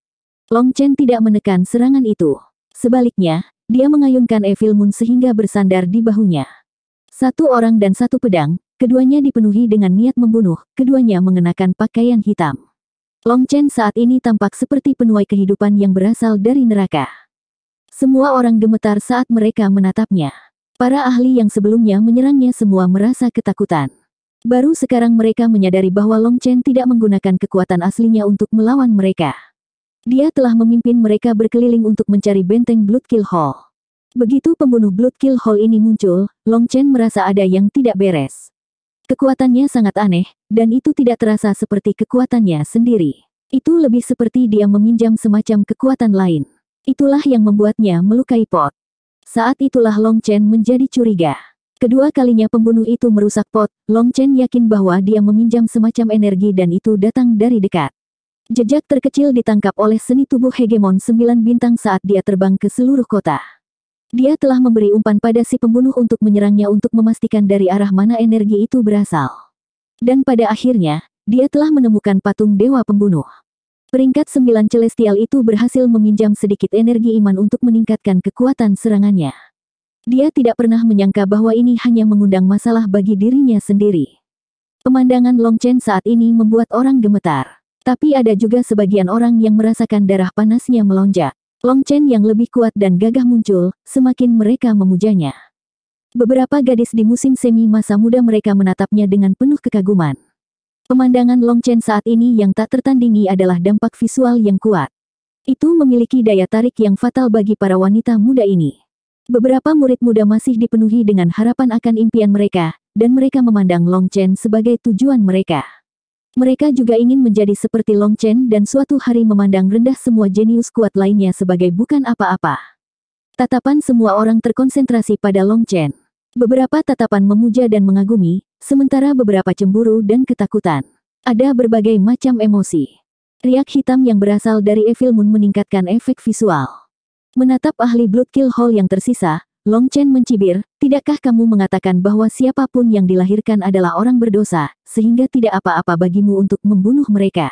Long Chen tidak menekan serangan itu. Sebaliknya, dia mengayunkan Evil Moon sehingga bersandar di bahunya. Satu orang dan satu pedang, keduanya dipenuhi dengan niat membunuh, keduanya mengenakan pakaian hitam. Long Chen saat ini tampak seperti penuai kehidupan yang berasal dari neraka. Semua orang gemetar saat mereka menatapnya. Para ahli yang sebelumnya menyerangnya semua merasa ketakutan. Baru sekarang mereka menyadari bahwa Long Chen tidak menggunakan kekuatan aslinya untuk melawan mereka. Dia telah memimpin mereka berkeliling untuk mencari benteng Bloodkill Hall. Begitu pembunuh Bloodkill Hall ini muncul, Long Chen merasa ada yang tidak beres. Kekuatannya sangat aneh, dan itu tidak terasa seperti kekuatannya sendiri. Itu lebih seperti dia meminjam semacam kekuatan lain. Itulah yang membuatnya melukai pot. Saat itulah Long Chen menjadi curiga. Kedua kalinya pembunuh itu merusak pot, Long Chen yakin bahwa dia meminjam semacam energi dan itu datang dari dekat. Jejak terkecil ditangkap oleh seni tubuh hegemon Sembilan bintang saat dia terbang ke seluruh kota. Dia telah memberi umpan pada si pembunuh untuk menyerangnya untuk memastikan dari arah mana energi itu berasal. Dan pada akhirnya, dia telah menemukan patung dewa pembunuh. Peringkat sembilan celestial itu berhasil meminjam sedikit energi iman untuk meningkatkan kekuatan serangannya. Dia tidak pernah menyangka bahwa ini hanya mengundang masalah bagi dirinya sendiri. Pemandangan Long Chen saat ini membuat orang gemetar. Tapi ada juga sebagian orang yang merasakan darah panasnya melonjak. Long Chen yang lebih kuat dan gagah muncul, semakin mereka memujanya. Beberapa gadis di musim semi masa muda mereka menatapnya dengan penuh kekaguman. Pemandangan Long Chen saat ini yang tak tertandingi adalah dampak visual yang kuat. Itu memiliki daya tarik yang fatal bagi para wanita muda ini. Beberapa murid muda masih dipenuhi dengan harapan akan impian mereka, dan mereka memandang Long Chen sebagai tujuan mereka. Mereka juga ingin menjadi seperti Long Chen dan suatu hari memandang rendah semua jenius kuat lainnya sebagai bukan apa-apa. Tatapan semua orang terkonsentrasi pada Long Chen. Beberapa tatapan memuja dan mengagumi, sementara beberapa cemburu dan ketakutan. Ada berbagai macam emosi. Riak hitam yang berasal dari Evil Moon meningkatkan efek visual. Menatap ahli Blood Kill Hall yang tersisa, Long Chen mencibir, tidakkah kamu mengatakan bahwa siapapun yang dilahirkan adalah orang berdosa, sehingga tidak apa-apa bagimu untuk membunuh mereka?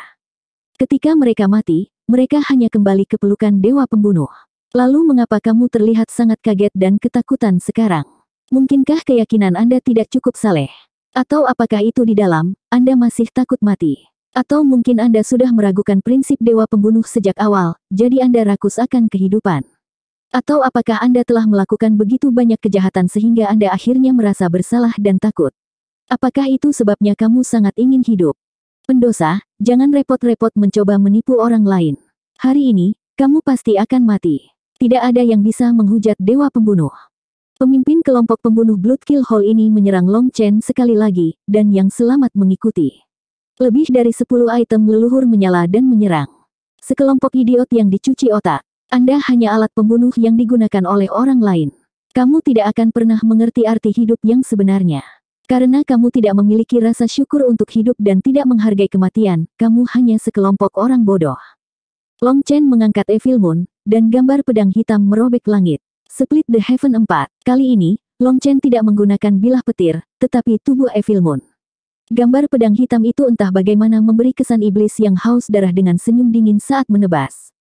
Ketika mereka mati, mereka hanya kembali ke pelukan dewa pembunuh. Lalu mengapa kamu terlihat sangat kaget dan ketakutan sekarang? Mungkinkah keyakinan Anda tidak cukup saleh? Atau apakah itu di dalam, Anda masih takut mati? Atau mungkin Anda sudah meragukan prinsip dewa pembunuh sejak awal, jadi Anda rakus akan kehidupan? Atau apakah Anda telah melakukan begitu banyak kejahatan sehingga Anda akhirnya merasa bersalah dan takut? Apakah itu sebabnya kamu sangat ingin hidup? Pendosa, jangan repot-repot mencoba menipu orang lain. Hari ini, kamu pasti akan mati. Tidak ada yang bisa menghujat dewa pembunuh. Pemimpin kelompok pembunuh Bloodkill Hall ini menyerang Long Chen sekali lagi, dan yang selamat mengikuti. Lebih dari 10 item leluhur menyala dan menyerang. Sekelompok idiot yang dicuci otak. Anda hanya alat pembunuh yang digunakan oleh orang lain. Kamu tidak akan pernah mengerti arti hidup yang sebenarnya. Karena kamu tidak memiliki rasa syukur untuk hidup dan tidak menghargai kematian, kamu hanya sekelompok orang bodoh. Long Chen mengangkat Evil Moon, dan gambar pedang hitam merobek langit. Split the Heaven 4. Kali ini, Long Chen tidak menggunakan bilah petir, tetapi tubuh Evil Moon. Gambar pedang hitam itu entah bagaimana memberi kesan iblis yang haus darah dengan senyum dingin saat menebas.